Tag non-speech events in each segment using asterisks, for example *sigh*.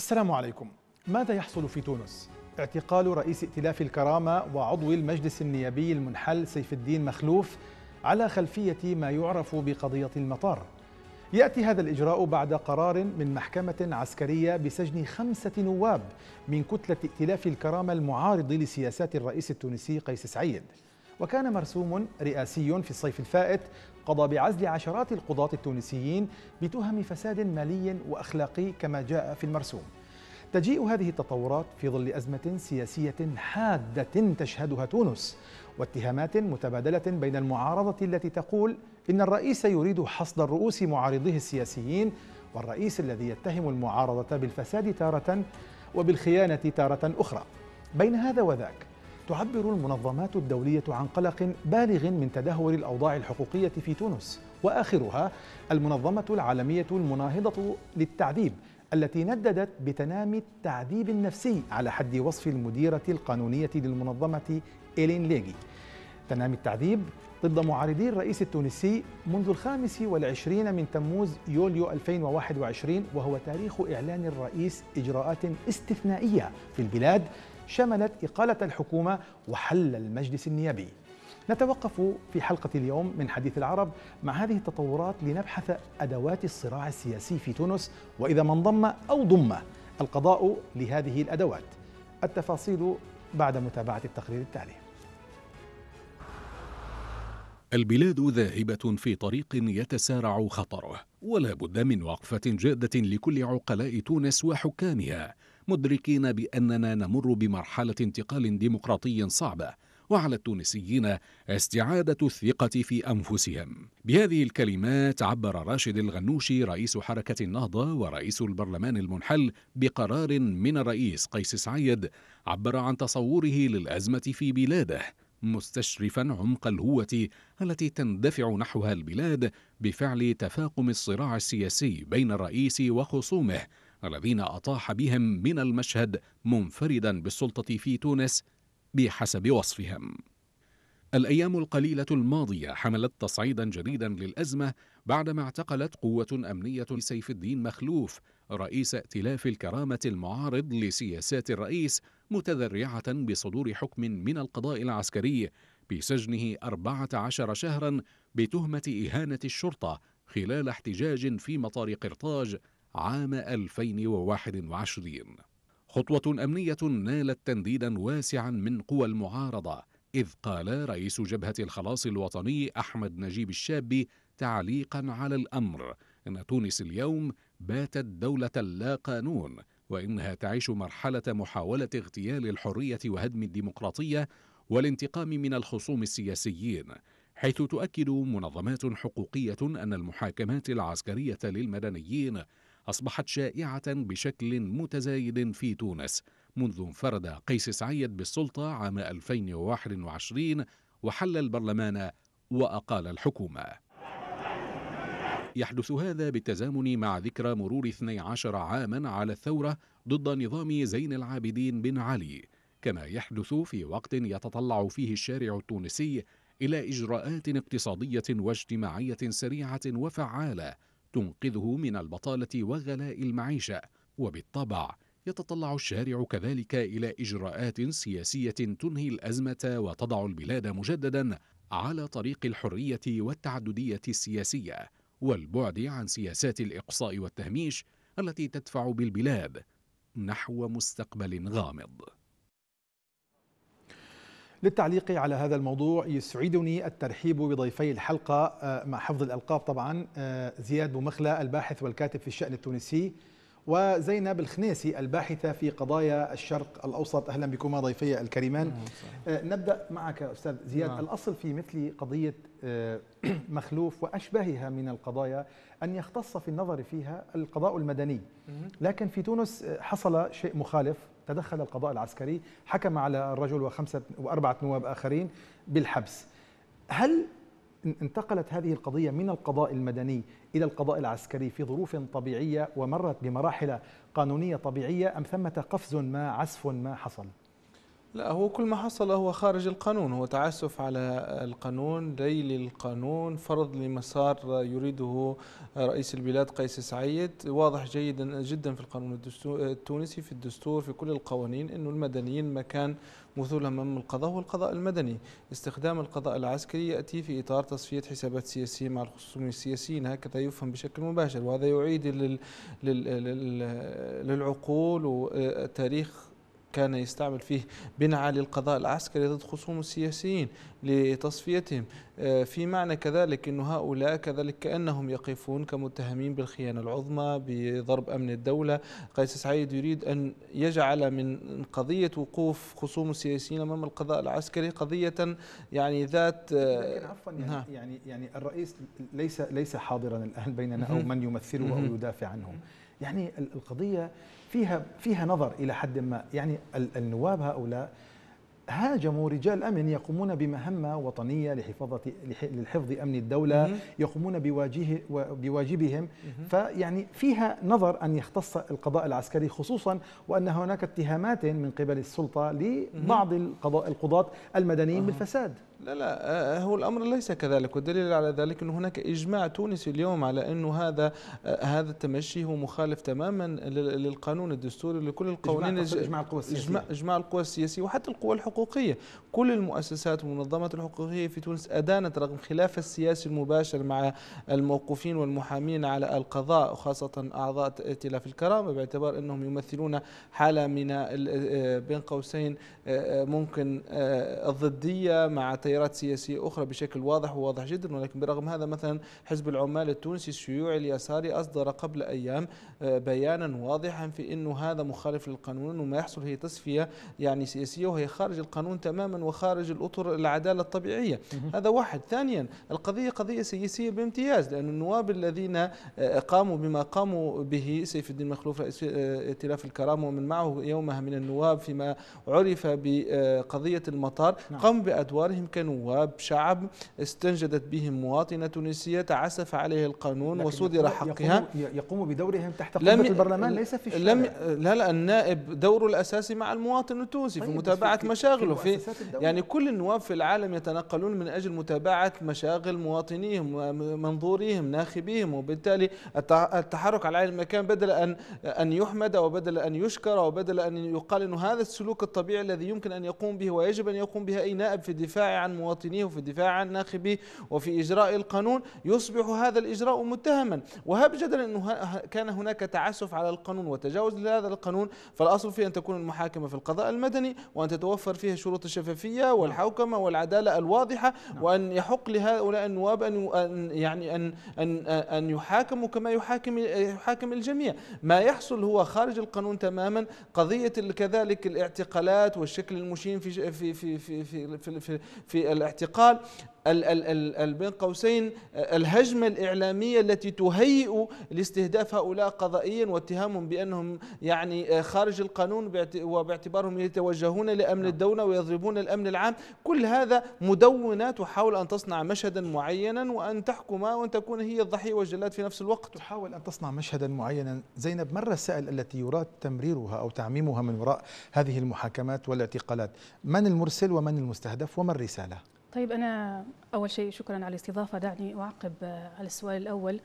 السلام عليكم ماذا يحصل في تونس؟ اعتقال رئيس ائتلاف الكرامة وعضو المجلس النيابي المنحل سيف الدين مخلوف على خلفية ما يعرف بقضية المطار يأتي هذا الإجراء بعد قرار من محكمة عسكرية بسجن خمسة نواب من كتلة ائتلاف الكرامة المعارض لسياسات الرئيس التونسي قيس سعيد وكان مرسوم رئاسي في الصيف الفائت قضى بعزل عشرات القضاة التونسيين بتهم فساد مالي وأخلاقي كما جاء في المرسوم تجيء هذه التطورات في ظل أزمة سياسية حادة تشهدها تونس واتهامات متبادلة بين المعارضة التي تقول إن الرئيس يريد حصد الرؤوس معارضيه السياسيين والرئيس الذي يتهم المعارضة بالفساد تارة وبالخيانة تارة أخرى بين هذا وذاك تعبر المنظمات الدولية عن قلق بالغ من تدهور الأوضاع الحقوقية في تونس وآخرها المنظمة العالمية المناهضة للتعذيب التي نددت بتنامي التعذيب النفسي على حد وصف المديرة القانونية للمنظمة إيلين ليجي تنامي التعذيب ضد معارضي الرئيس التونسي منذ الخامس والعشرين من تموز يوليو 2021 وهو تاريخ إعلان الرئيس إجراءات استثنائية في البلاد شملت إقالة الحكومة وحل المجلس النيابي نتوقف في حلقة اليوم من حديث العرب مع هذه التطورات لنبحث أدوات الصراع السياسي في تونس وإذا من ضم أو ضم القضاء لهذه الأدوات التفاصيل بعد متابعة التقرير التالي البلاد ذاهبة في طريق يتسارع خطره ولا بد من وقفة جادة لكل عقلاء تونس وحكامها مدركين بأننا نمر بمرحلة انتقال ديمقراطي صعبة وعلى التونسيين استعادة الثقة في أنفسهم بهذه الكلمات عبر راشد الغنوشي رئيس حركة النهضة ورئيس البرلمان المنحل بقرار من الرئيس قيس سعيد عبر عن تصوره للأزمة في بلاده مستشرفا عمق الهوة التي تندفع نحوها البلاد بفعل تفاقم الصراع السياسي بين الرئيس وخصومه الذين أطاح بهم من المشهد منفردا بالسلطة في تونس بحسب وصفهم الأيام القليلة الماضية حملت تصعيدا جديدا للأزمة بعدما اعتقلت قوة أمنية سيف الدين مخلوف رئيس ائتلاف الكرامة المعارض لسياسات الرئيس متذرعة بصدور حكم من القضاء العسكري بسجنه 14 شهرا بتهمة إهانة الشرطة خلال احتجاج في مطار قرطاج عام 2021 خطوة أمنية نالت تنديدا واسعا من قوى المعارضة إذ قال رئيس جبهة الخلاص الوطني أحمد نجيب الشابي تعليقا على الأمر إن تونس اليوم باتت دولة لا قانون وإنها تعيش مرحلة محاولة اغتيال الحرية وهدم الديمقراطية والانتقام من الخصوم السياسيين حيث تؤكد منظمات حقوقية أن المحاكمات العسكرية للمدنيين أصبحت شائعة بشكل متزايد في تونس منذ انفرد قيس سعيد بالسلطة عام 2021 وحل البرلمان وأقال الحكومة يحدث هذا بالتزامن مع ذكرى مرور 12 عاما على الثورة ضد نظام زين العابدين بن علي كما يحدث في وقت يتطلع فيه الشارع التونسي إلى إجراءات اقتصادية واجتماعية سريعة وفعالة تنقذه من البطاله وغلاء المعيشه وبالطبع يتطلع الشارع كذلك الى اجراءات سياسيه تنهي الازمه وتضع البلاد مجددا على طريق الحريه والتعدديه السياسيه والبعد عن سياسات الاقصاء والتهميش التي تدفع بالبلاد نحو مستقبل غامض للتعليق على هذا الموضوع يسعدني الترحيب بضيفي الحلقة آه، مع حفظ الألقاب طبعا آه، زياد بومخلة الباحث والكاتب في الشأن التونسي وزينب الخنيسي الباحثة في قضايا الشرق الأوسط أهلا بكما ضيفي الكريمان آه، نبدأ معك أستاذ زياد نعم. الأصل في مثل قضية *clears throat* مخلوف وأشبهها من القضايا أن يختص في النظر فيها القضاء المدني لكن في تونس حصل شيء مخالف تدخل القضاء العسكري حكم على الرجل وخمسة وأربعة نواب آخرين بالحبس هل انتقلت هذه القضية من القضاء المدني إلى القضاء العسكري في ظروف طبيعية ومرت بمراحل قانونية طبيعية أم ثمة قفز ما عسف ما حصل؟ لا هو كل ما حصل هو خارج القانون هو تعسف على القانون ليل القانون فرض لمسار يريده رئيس البلاد قيس سعيد واضح جيدا جدا في القانون التونسي في الدستور في كل القوانين أن المدنيين مكان مثول أمام القضاء هو القضاء المدني استخدام القضاء العسكري يأتي في إطار تصفية حسابات سياسية مع الخصوم السياسيين هكذا يفهم بشكل مباشر وهذا يعيد للعقول وتاريخ كان يستعمل فيه بنعة للقضاء العسكري ضد خصوم السياسيين لتصفيتهم آه، في معنى كذلك أن هؤلاء كذلك كأنهم يقفون كمتهمين بالخيانة العظمى بضرب أمن الدولة قيس سعيد يريد أن يجعل من قضية وقوف خصوم السياسيين أمام القضاء العسكري قضية يعني ذات آه، لكن عفوا يعني, نعم. يعني, يعني الرئيس ليس, ليس حاضرا الآن بيننا أو من يمثله أو يدافع عنهم يعني القضية فيها فيها نظر الى حد ما يعني النواب هؤلاء هاجموا رجال امن يقومون بمهمه وطنيه لحفاظه لحفظ امن الدوله يقومون بواجه بواجبهم فيعني فيها نظر ان يختص القضاء العسكري خصوصا وان هناك اتهامات من قبل السلطه لبعض القضاء القضاه المدنيين بالفساد لا لا آه، هو الامر ليس كذلك والدليل على ذلك انه هناك اجماع تونسي اليوم على انه هذا آه، هذا التمشي هو مخالف تماما للقانون الدستوري لكل القوانين اجماع القوى السياسيه اجماع القوى السياسيه وحتى القوى الحقوقيه كل المؤسسات والمنظمات الحقوقيه في تونس ادانت رغم خلاف السياسي المباشر مع الموقوفين والمحامين على القضاء وخاصه اعضاء ائتلاف الكرامه باعتبار انهم يمثلون حاله من آه، بين قوسين ممكن آه، الضدية مع تيارات سياسية أخرى بشكل واضح وواضح جدا ولكن برغم هذا مثلا حزب العمال التونسي الشيوعي اليساري أصدر قبل أيام آه، بيانا واضحا في أنه هذا مخالف للقانون وما يحصل هي تصفية يعني سياسية وهي خارج القانون تماما وخارج الأطر العدالة الطبيعية هذا واحد ثانيا القضية قضية سياسية بامتياز لأن النواب الذين آه، قاموا بما قاموا به سيف الدين مخلوف رئيس ائتلاف الكرامة ومن معه يومها من النواب فيما عرف بقضية المطار نعم. قاموا بأدوارهم كنواب شعب استنجدت بهم مواطنة تونسية تعسف عليه القانون وصدر حقها يقوم بدورهم تحت قبة البرلمان ليس في الشارع لم لا لا النائب دوره الأساسي مع المواطن التونسي طيب في متابعة في مشاغله في, في يعني كل النواب في العالم يتنقلون من أجل متابعة مشاغل مواطنيهم ومنظوريهم ناخبيهم وبالتالي التحرك على المكان بدل أن أن يحمد وبدل أن يشكر وبدل أن يقال أنه هذا السلوك الطبيعي الذي الذي يمكن أن يقوم به ويجب أن يقوم به أي نائب في الدفاع عن مواطنيه وفي الدفاع عن ناخبيه وفي إجراء القانون يصبح هذا الإجراء متهما وهب جدلا أنه كان هناك تعسف على القانون وتجاوز لهذا القانون فالأصل في أن تكون المحاكمة في القضاء المدني وأن تتوفر فيها شروط الشفافية نعم. والحوكمة والعدالة الواضحة نعم. وأن يحق لهؤلاء النواب أن يعني أن أن أن يحاكموا كما يحاكم يحاكم الجميع ما يحصل هو خارج القانون تماما قضية كذلك الاعتقالات الشكل المشين في في في في في في, في, في الاعتقال بين قوسين الهجمة الإعلامية التي تهيئ لاستهداف هؤلاء قضائيا واتهامهم بأنهم يعني آه، خارج القانون وباعتبارهم يتوجهون لأمن نعم. الدولة ويضربون الأمن العام كل هذا مدونة تحاول أن تصنع مشهدا معينا وأن تحكم وأن تكون هي الضحية والجلاد في نفس الوقت تحاول أن تصنع مشهدا معينا زينب ما الرسائل التي يراد تمريرها أو تعميمها من وراء هذه المحاكمات والاعتقالات من المرسل ومن المستهدف وما الرسالة طيب أنا أول شيء شكرا على الاستضافة دعني أعقب آه، على السؤال الأول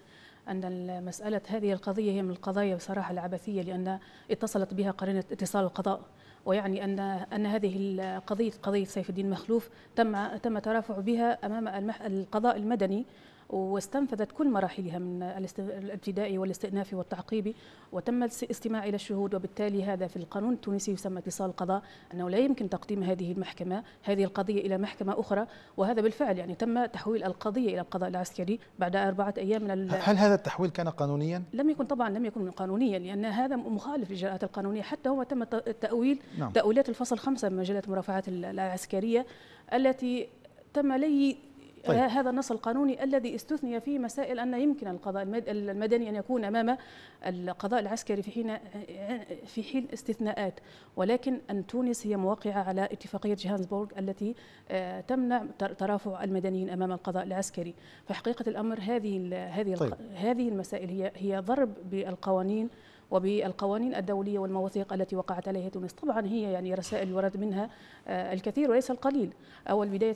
أن مسألة هذه القضية هي من القضايا بصراحة العبثية لأن اتصلت بها قرينة اتصال القضاء ويعني أن أن هذه القضية قضية سيف الدين مخلوف تم تم ترافع بها أمام القضاء المدني واستنفذت كل مراحلها من الابتدائي والاستئنافي والتعقيبي وتم الاستماع إلى الشهود وبالتالي هذا في القانون التونسي يسمى اتصال القضاء أنه لا يمكن تقديم هذه المحكمة هذه القضية إلى محكمة أخرى وهذا بالفعل يعني تم تحويل القضية إلى القضاء العسكري بعد أربعة أيام من هل هذا التحويل كان قانونيا؟ لم يكن طبعا لم يكن قانونيا لأن هذا مخالف للإجراءات القانونية حتى هو تم تأويل نعم. تأويلات الفصل خمسة من مجلة المرافعات العسكرية التي تم لي طيب. هذا النص القانوني الذي استثني فيه مسائل أن يمكن القضاء المدني أن يكون أمام القضاء العسكري في حين في حين استثناءات ولكن أن تونس هي موقعة على اتفاقية جهانسبورغ التي آه، تمنع ترافع المدنيين أمام القضاء العسكري فحقيقة الأمر هذه هذه طيب. هذه المسائل هي هي ضرب بالقوانين وبالقوانين الدولية والمواثيق التي وقعت عليها تونس طبعا هي يعني رسائل ورد منها آه، الكثير وليس القليل أول بداية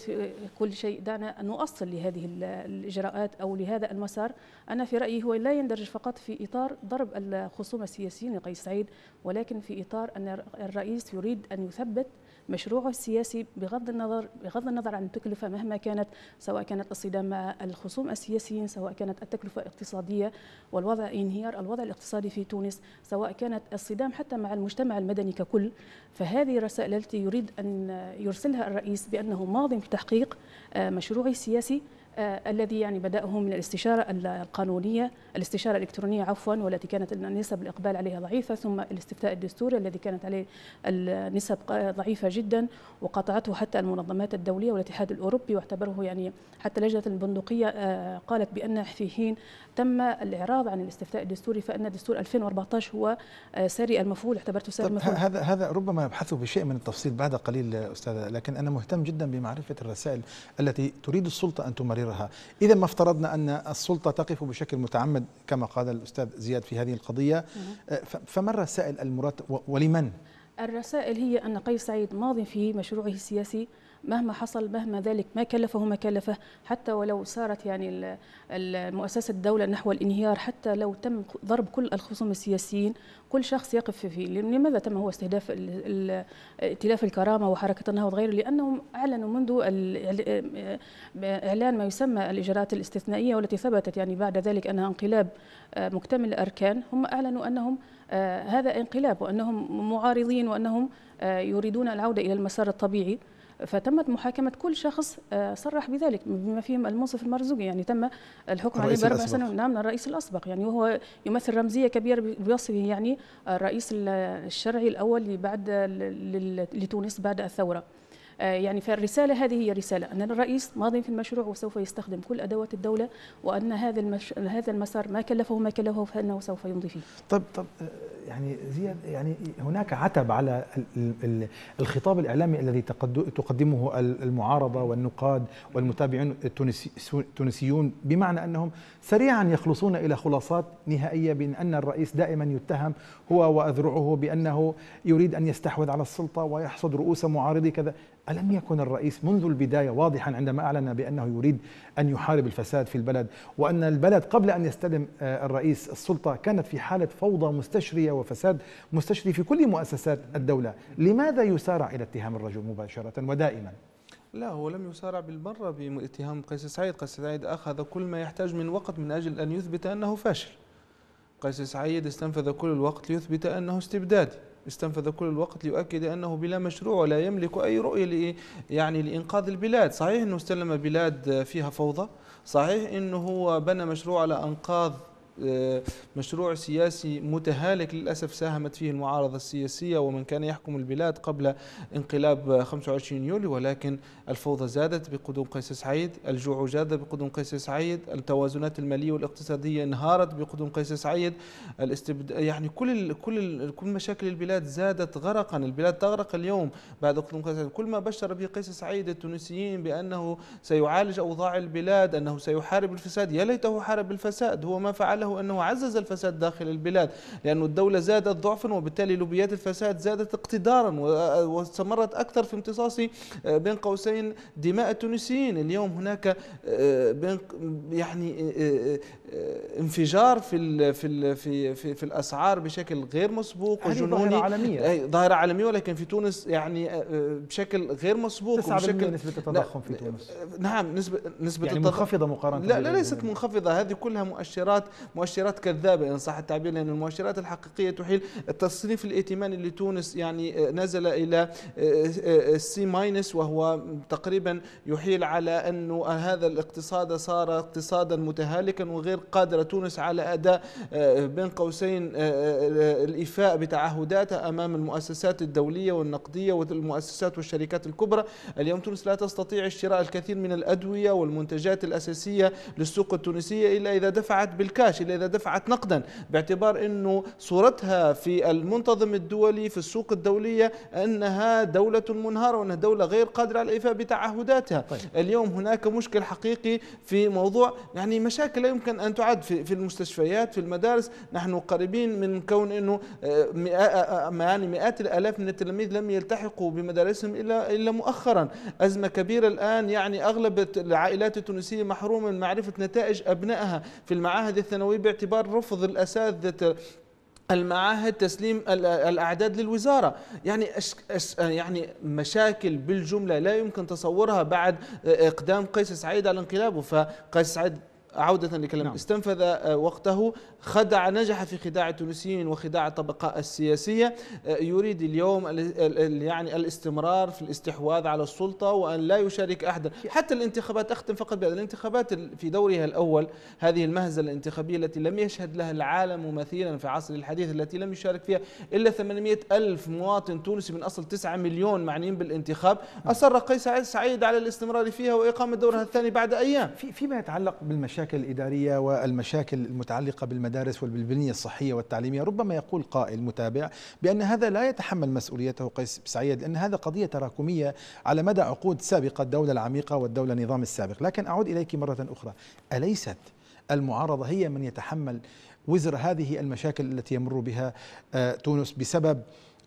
كل شيء دعنا نؤصل لهذه الإجراءات أو لهذا المسار أنا في رأيي هو لا يندرج فقط في إطار ضرب الخصوم السياسيين قيس سعيد ولكن في إطار أن الرئيس يريد أن يثبت مشروعه السياسي بغض النظر بغض النظر عن التكلفه مهما كانت سواء كانت الصدام مع الخصوم السياسيين سواء كانت التكلفه اقتصاديه والوضع انهيار الوضع الاقتصادي في تونس سواء كانت الصدام حتى مع المجتمع المدني ككل فهذه الرسائل التي يريد ان يرسلها الرئيس بانه ماض في تحقيق آه، مشروعه السياسي آه، الذي يعني بدأه من الاستشارة القانونية الاستشارة الإلكترونية عفوا والتي كانت نسب الإقبال عليها ضعيفة ثم الاستفتاء الدستوري الذي كانت عليه النسب ضعيفة جدا وقاطعته حتى المنظمات الدولية والاتحاد الأوروبي واعتبره يعني حتى لجنة البندقية آه، قالت بأن في حين تم الإعراض عن الاستفتاء الدستوري فإن دستور 2014 هو آه، ساري المفعول اعتبرته ساري المفعول هذا هذا ربما أبحث بشيء من التفصيل بعد قليل أستاذة لكن أنا مهتم جدا بمعرفة الرسائل التي تريد السلطة أن تمررها غيرها إذا ما افترضنا أن السلطة تقف بشكل متعمد كما قال الأستاذ زياد في هذه القضية فما الرسائل المرتب ولمن؟ الرسائل هي أن قيس سعيد ماضي في مشروعه السياسي مهما حصل مهما ذلك ما كلفه ما كلفه حتى ولو سارت يعني مؤسسه الدوله نحو الانهيار حتى لو تم ضرب كل الخصوم السياسيين كل شخص يقف فيه لماذا تم هو استهداف ائتلاف الكرامه وحركه النهضه وغيره لانهم اعلنوا منذ اعلان ما يسمى الاجراءات الاستثنائيه والتي ثبتت يعني بعد ذلك انها انقلاب آه، مكتمل الاركان هم اعلنوا انهم آه، هذا انقلاب وانهم معارضين وانهم آه، يريدون العوده الى المسار الطبيعي فتمت محاكمة كل شخص آه، صرح بذلك بما فيهم المنصف المرزوقي يعني تم الحكم عليه بأربع سنوات نعم الرئيس الأسبق يعني وهو يمثل رمزية كبيرة بوصفه يعني الرئيس الشرعي الأول بعد لتونس بعد الثورة آه، يعني فالرسالة هذه هي رسالة أن الرئيس ماض في المشروع وسوف يستخدم كل أدوات الدولة وأن هذا المش... هذا المسار ما كلفه ما كلفه فإنه سوف يمضي فيه. طب طب آه، يعني زياد يعني هناك عتب على الخطاب الإعلامي الذي تقدمه المعارضة والنقاد والمتابعين التونسيون بمعنى أنهم سريعا يخلصون إلى خلاصات نهائية بأن أن الرئيس دائما يتهم هو وأذرعه بأنه يريد أن يستحوذ على السلطة ويحصد رؤوس معارضي كذا ألم يكن الرئيس منذ البداية واضحا عندما أعلن بأنه يريد أن يحارب الفساد في البلد وأن البلد قبل أن يستلم آه، الرئيس السلطة كانت في حالة فوضى مستشرية وفساد مستشري في كل مؤسسات الدولة لماذا يسارع إلى اتهام الرجل مباشرة ودائما؟ لا هو لم يسارع بالمرة باتهام قيس سعيد قيس سعيد أخذ كل ما يحتاج من وقت من أجل أن يثبت أنه فاشل قيس سعيد استنفذ كل الوقت ليثبت أنه استبدادي استنفذ كل الوقت ليؤكد أنه بلا مشروع ولا يملك أي رؤية يعني لإنقاذ البلاد صحيح أنه استلم بلاد فيها فوضى صحيح أنه بنى مشروع على أنقاذ آه، مشروع سياسي متهالك للأسف ساهمت فيه المعارضة السياسية ومن كان يحكم البلاد قبل انقلاب 25 يوليو ولكن الفوضى زادت بقدوم قيس سعيد الجوع زاد بقدوم قيس سعيد التوازنات المالية والاقتصادية انهارت بقدوم قيس سعيد الاستبد... يعني كل ال... كل ال... كل مشاكل البلاد زادت غرقا البلاد تغرق اليوم بعد قدوم قيس سعيد كل ما بشر به قيس سعيد التونسيين بأنه سيعالج أوضاع البلاد أنه سيحارب الفساد يا ليته حارب الفساد هو ما فعله له أنه عزز الفساد داخل البلاد لأن الدولة زادت ضعفا وبالتالي لوبيات الفساد زادت اقتدارا واستمرت أكثر في امتصاص آه، بين قوسين دماء التونسيين اليوم هناك آه، يعني آه، انفجار في في في في, في الاسعار بشكل غير مسبوق وجنوني ظاهره عالميه ظاهره عالميه ولكن في تونس يعني بشكل غير مسبوق 9% وبشكل نسبه التضخم في تونس نعم نسبه نسبه يعني التضخم منخفضه مقارنه لا لا ليست منخفضه هذه كلها مؤشرات مؤشرات كذابه ان صح التعبير لان المؤشرات الحقيقيه تحيل التصنيف الائتماني لتونس يعني آه، نزل الى سي آه، ماينس آه، وهو تقريبا يحيل على انه هذا الاقتصاد صار اقتصادا متهالكا وغير قادره تونس على اداء بين قوسين الايفاء بتعهداتها امام المؤسسات الدوليه والنقديه والمؤسسات والشركات الكبرى اليوم تونس لا تستطيع شراء الكثير من الادويه والمنتجات الاساسيه للسوق التونسيه الا اذا دفعت بالكاش الى إذا دفعت نقدا باعتبار أنه صورتها في المنتظم الدولي في السوق الدولية أنها دولة منهارة وأنها دولة غير قادرة على الإيفاء بتعهداتها طيب. اليوم هناك مشكل حقيقي في موضوع يعني مشاكل لا يمكن أن تعد في, في المستشفيات في المدارس نحن قريبين من كون أنه يعني مئات الآلاف من التلاميذ لم يلتحقوا بمدارسهم إلا, إلا مؤخرا أزمة كبيرة الآن يعني أغلب العائلات التونسية محرومة من معرفة نتائج أبنائها في المعاهد الثانوية الثانوي باعتبار رفض الاساتذه المعاهد تسليم الاعداد للوزاره يعني أش يعني مشاكل بالجمله لا يمكن تصورها بعد اقدام قيس سعيد على انقلابه فقيس سعيد عودة لكلام نعم. استنفذ آه، وقته خدع نجح في خداع التونسيين وخداع الطبقة السياسية آه، يريد اليوم يعني الاستمرار في الاستحواذ على السلطة وأن لا يشارك أحدا حتى الانتخابات أختم فقط بهذا الانتخابات في دورها الأول هذه المهزلة الانتخابية التي لم يشهد لها العالم مثيلا في عصر الحديث التي لم يشارك فيها إلا 800 ألف مواطن تونسي من أصل 9 مليون معنيين بالانتخاب نعم. أصر قيس سعيد على الاستمرار فيها وإقامة دورها الثاني بعد أيام فيما يتعلق بالمشاكل المشاكل الإدارية والمشاكل المتعلقة بالمدارس والبنية الصحية والتعليمية ربما يقول قائل متابع بأن هذا لا يتحمل مسؤوليته قيس سعيد لأن هذا قضية تراكمية على مدى عقود سابقة الدولة العميقة والدولة النظام السابق لكن أعود إليك مرة أخرى أليست المعارضة هي من يتحمل وزر هذه المشاكل التي يمر بها آه، تونس بسبب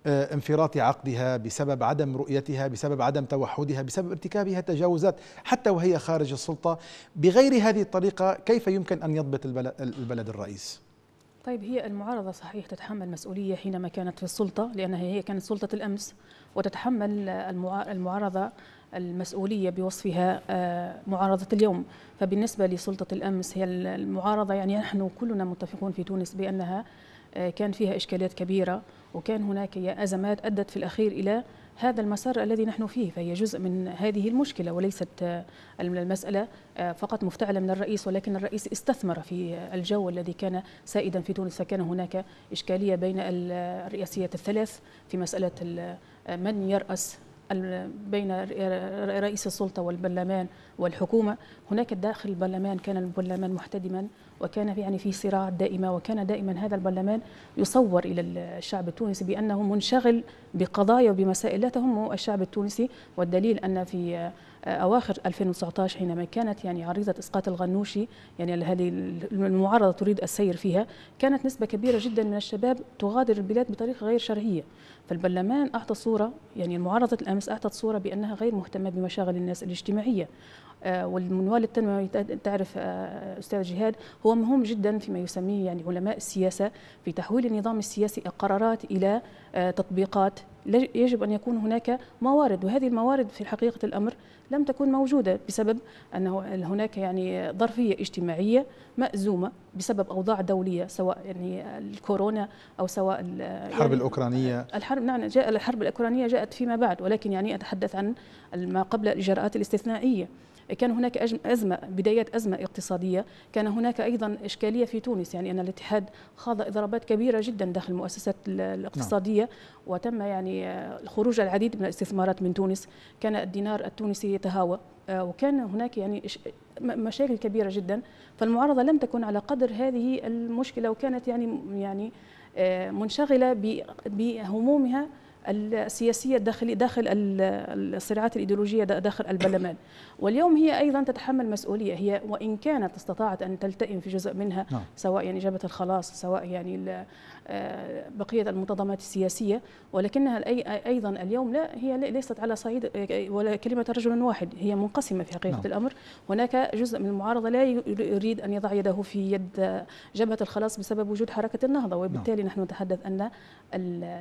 آه، انفراط عقدها بسبب عدم رؤيتها بسبب عدم توحدها بسبب ارتكابها تجاوزات حتى وهي خارج السلطة بغير هذه الطريقة كيف يمكن أن يضبط البلد الرئيس؟ طيب هي المعارضة صحيح تتحمل مسؤولية حينما كانت في السلطة لأنها هي كانت سلطة الأمس وتتحمل المعارضة المسؤولية بوصفها آه، معارضة اليوم فبالنسبة لسلطة الأمس هي المعارضة يعني نحن كلنا متفقون في تونس بأنها آه، كان فيها إشكالات كبيرة وكان هناك أزمات أدت في الأخير إلى هذا المسار الذي نحن فيه فهي جزء من هذه المشكلة وليست آه، المسألة آه، فقط مفتعلة من الرئيس ولكن الرئيس استثمر في الجو الذي كان سائدا في تونس فكان هناك إشكالية بين الرئاسيات الثلاث في مسألة من يرأس بين رئيس السلطة والبرلمان والحكومة هناك داخل البرلمان كان البرلمان محتدما وكان في يعني في صراعات دائمة وكان دائما هذا البرلمان يصور إلى الشعب التونسي بأنه منشغل بقضايا وبمسائل لا تهم الشعب التونسي والدليل أن في أواخر 2019 حينما كانت يعني عريضة إسقاط الغنوشي يعني هذه المعارضة تريد السير فيها كانت نسبة كبيرة جدا من الشباب تغادر البلاد بطريقة غير شرعية فالبرلمان أعطى صورة يعني معارضة الأمس أعطت صورة بأنها غير مهتمة بمشاغل الناس الاجتماعية آه، والمنوال التنموي تعرف آه، استاذ جهاد هو مهم جدا فيما يسميه يعني علماء السياسه في تحويل النظام السياسي القرارات الى آه، تطبيقات يجب ان يكون هناك موارد وهذه الموارد في حقيقه الامر لم تكن موجوده بسبب انه هناك يعني ظرفيه اجتماعيه مأزومه بسبب اوضاع دوليه سواء يعني الكورونا او سواء الحرب يعني الاوكرانيه الحرب نعم جاء الحرب الاوكرانيه جاءت فيما بعد ولكن يعني اتحدث عن ما قبل الاجراءات الاستثنائيه كان هناك أزمة بداية أزمة اقتصادية كان هناك أيضا إشكالية في تونس يعني أن الاتحاد خاض إضرابات كبيرة جدا داخل المؤسسات الاقتصادية نعم. وتم يعني خروج العديد من الاستثمارات من تونس كان الدينار التونسي يتهاوى آه، وكان هناك يعني مشاكل كبيرة جدا فالمعارضة لم تكن على قدر هذه المشكلة وكانت يعني يعني آه، منشغلة بهمومها السياسية داخل داخل الصراعات الإيديولوجية داخل البرلمان واليوم هي أيضا تتحمل مسؤولية هي وإن كانت استطاعت أن تلتئم في جزء منها نعم. سواء يعني إجابة الخلاص سواء يعني آه، بقية المنظمات السياسية ولكنها أيضا اليوم لا هي ليست على صعيد آه، ولا كلمة رجل واحد هي منقسمة في حقيقة نعم. الأمر هناك جزء من المعارضة لا يريد أن يضع يده في يد جبهة الخلاص بسبب وجود حركة النهضة نعم. وبالتالي نعم. نحن نتحدث أن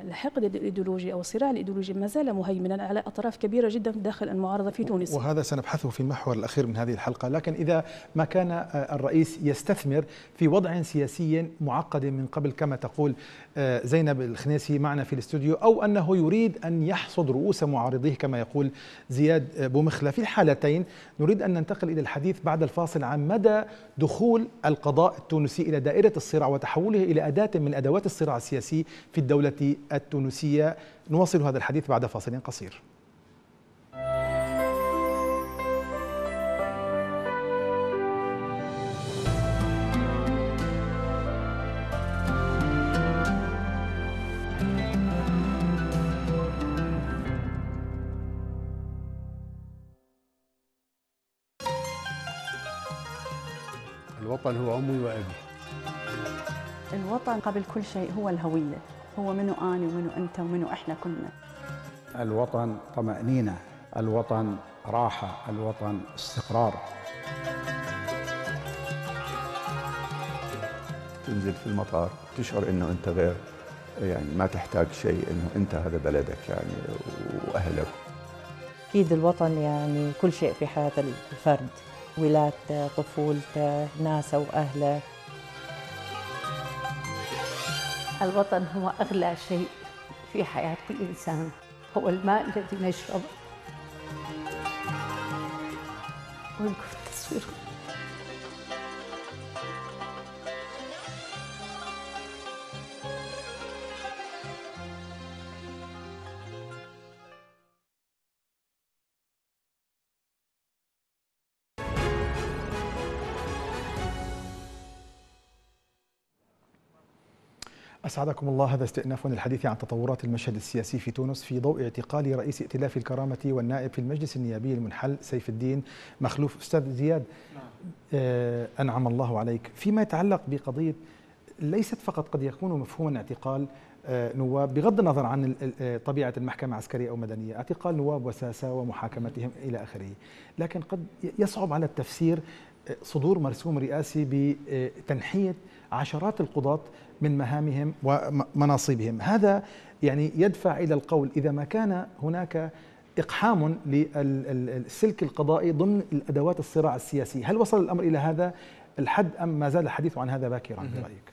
الحقد الإيديولوجي أو الصراع الإيديولوجي ما زال مهيمنا على أطراف كبيرة جدا داخل المعارضة في تونس وهذا سنبحثه في المحور الأخير من هذه الحلقة لكن إذا ما كان آه، الرئيس يستثمر في وضع سياسي معقد من قبل كما تقول تقول آه، زينب الخناسي معنا في الاستوديو أو أنه يريد أن يحصد رؤوس معارضيه كما يقول زياد بومخلة في الحالتين نريد أن ننتقل إلى الحديث بعد الفاصل عن مدى دخول القضاء التونسي إلى دائرة الصراع وتحوله إلى أداة من أدوات الصراع السياسي في الدولة التونسية نواصل هذا الحديث بعد فاصل قصير الوطن هو أمي وأبي الوطن قبل كل شيء هو الهوية هو منو أنا ومنو أنت ومنو إحنا كلنا الوطن طمأنينة الوطن راحة الوطن استقرار تنزل في المطار تشعر انه انت غير يعني ما تحتاج شيء انه انت هذا بلدك يعني واهلك اكيد الوطن يعني كل شيء في حياه الفرد ولادته طفولته ناسه وأهله الوطن هو أغلى شيء في حياة الإنسان هو الماء الذي نشربه ويقف التصوير أسعدكم الله هذا استئناف للحديث عن تطورات المشهد السياسي في تونس في ضوء اعتقال رئيس ائتلاف الكرامة والنائب في المجلس النيابي المنحل سيف الدين مخلوف أستاذ زياد نعم. آه، أنعم الله عليك فيما يتعلق بقضية ليست فقط قد يكون مفهوما اعتقال آه، نواب بغض النظر عن آه، طبيعة المحكمة عسكرية أو مدنية اعتقال نواب وساسة ومحاكمتهم إلى آخره لكن قد يصعب على التفسير صدور مرسوم رئاسي بتنحية عشرات القضاة من مهامهم ومناصبهم هذا يعني يدفع إلى القول إذا ما كان هناك إقحام للسلك القضائي ضمن الأدوات الصراع السياسي هل وصل الأمر إلى هذا الحد أم ما زال الحديث عن هذا باكرا برأيك؟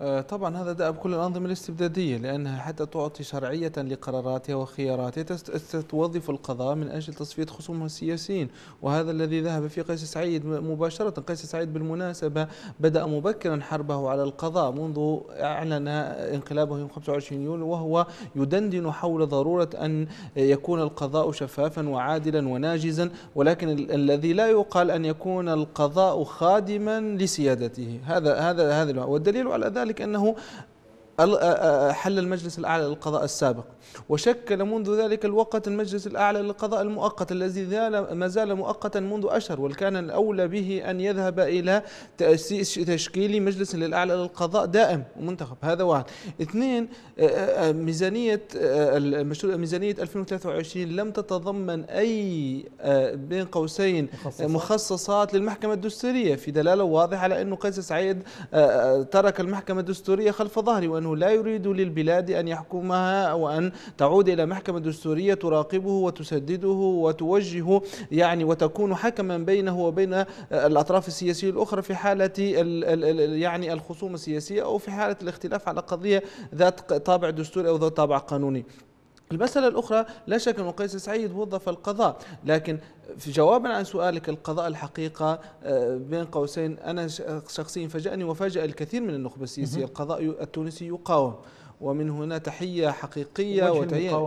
آه، طبعا هذا دائم كل الأنظمة الاستبدادية لأنها حتى تعطي شرعية لقراراتها وخياراتها تستوظف القضاء من أجل تصفية خصومها السياسيين وهذا الذي ذهب في قيس سعيد مباشرة قيس سعيد بالمناسبة بدأ مبكرا حربه على القضاء منذ أعلن انقلابه يوم 25 يوليو وهو يدندن حول ضرورة أن يكون القضاء شفافا وعادلا وناجزا ولكن الذي لا يقال أن يكون القضاء خادما لسيادته هذا هذا هذا والدليل على ذلك ذلك أنه حل المجلس الأعلى للقضاء السابق وشكل منذ ذلك الوقت المجلس الأعلى للقضاء المؤقت الذي ما زال مؤقتا منذ أشهر والكان الأولى به أن يذهب إلى تأسيس تشكيل مجلس للأعلى للقضاء دائم ومنتخب هذا واحد اثنين ميزانية مشروع ميزانية 2023 لم تتضمن أي بين قوسين مخصصات, مخصصات للمحكمة الدستورية في دلالة واضحة على أنه قيس سعيد ترك المحكمة الدستورية خلف ظهري وأنه لا يريد للبلاد أن يحكمها وأن تعود إلى محكمة دستورية تراقبه وتسدده وتوجه يعني وتكون حكما بينه وبين الأطراف السياسية الأخرى في حالة يعني الخصومة السياسية أو في حالة الاختلاف على قضية ذات طابع دستوري أو ذات طابع قانوني المسألة الأخرى لا شك أن قيس سعيد وظف القضاء لكن في جوابا عن سؤالك القضاء الحقيقة آه، بين قوسين أنا شخصيا فاجأني وفاجأ الكثير من النخبة السياسية القضاء التونسي يقاوم ومن هنا تحية حقيقية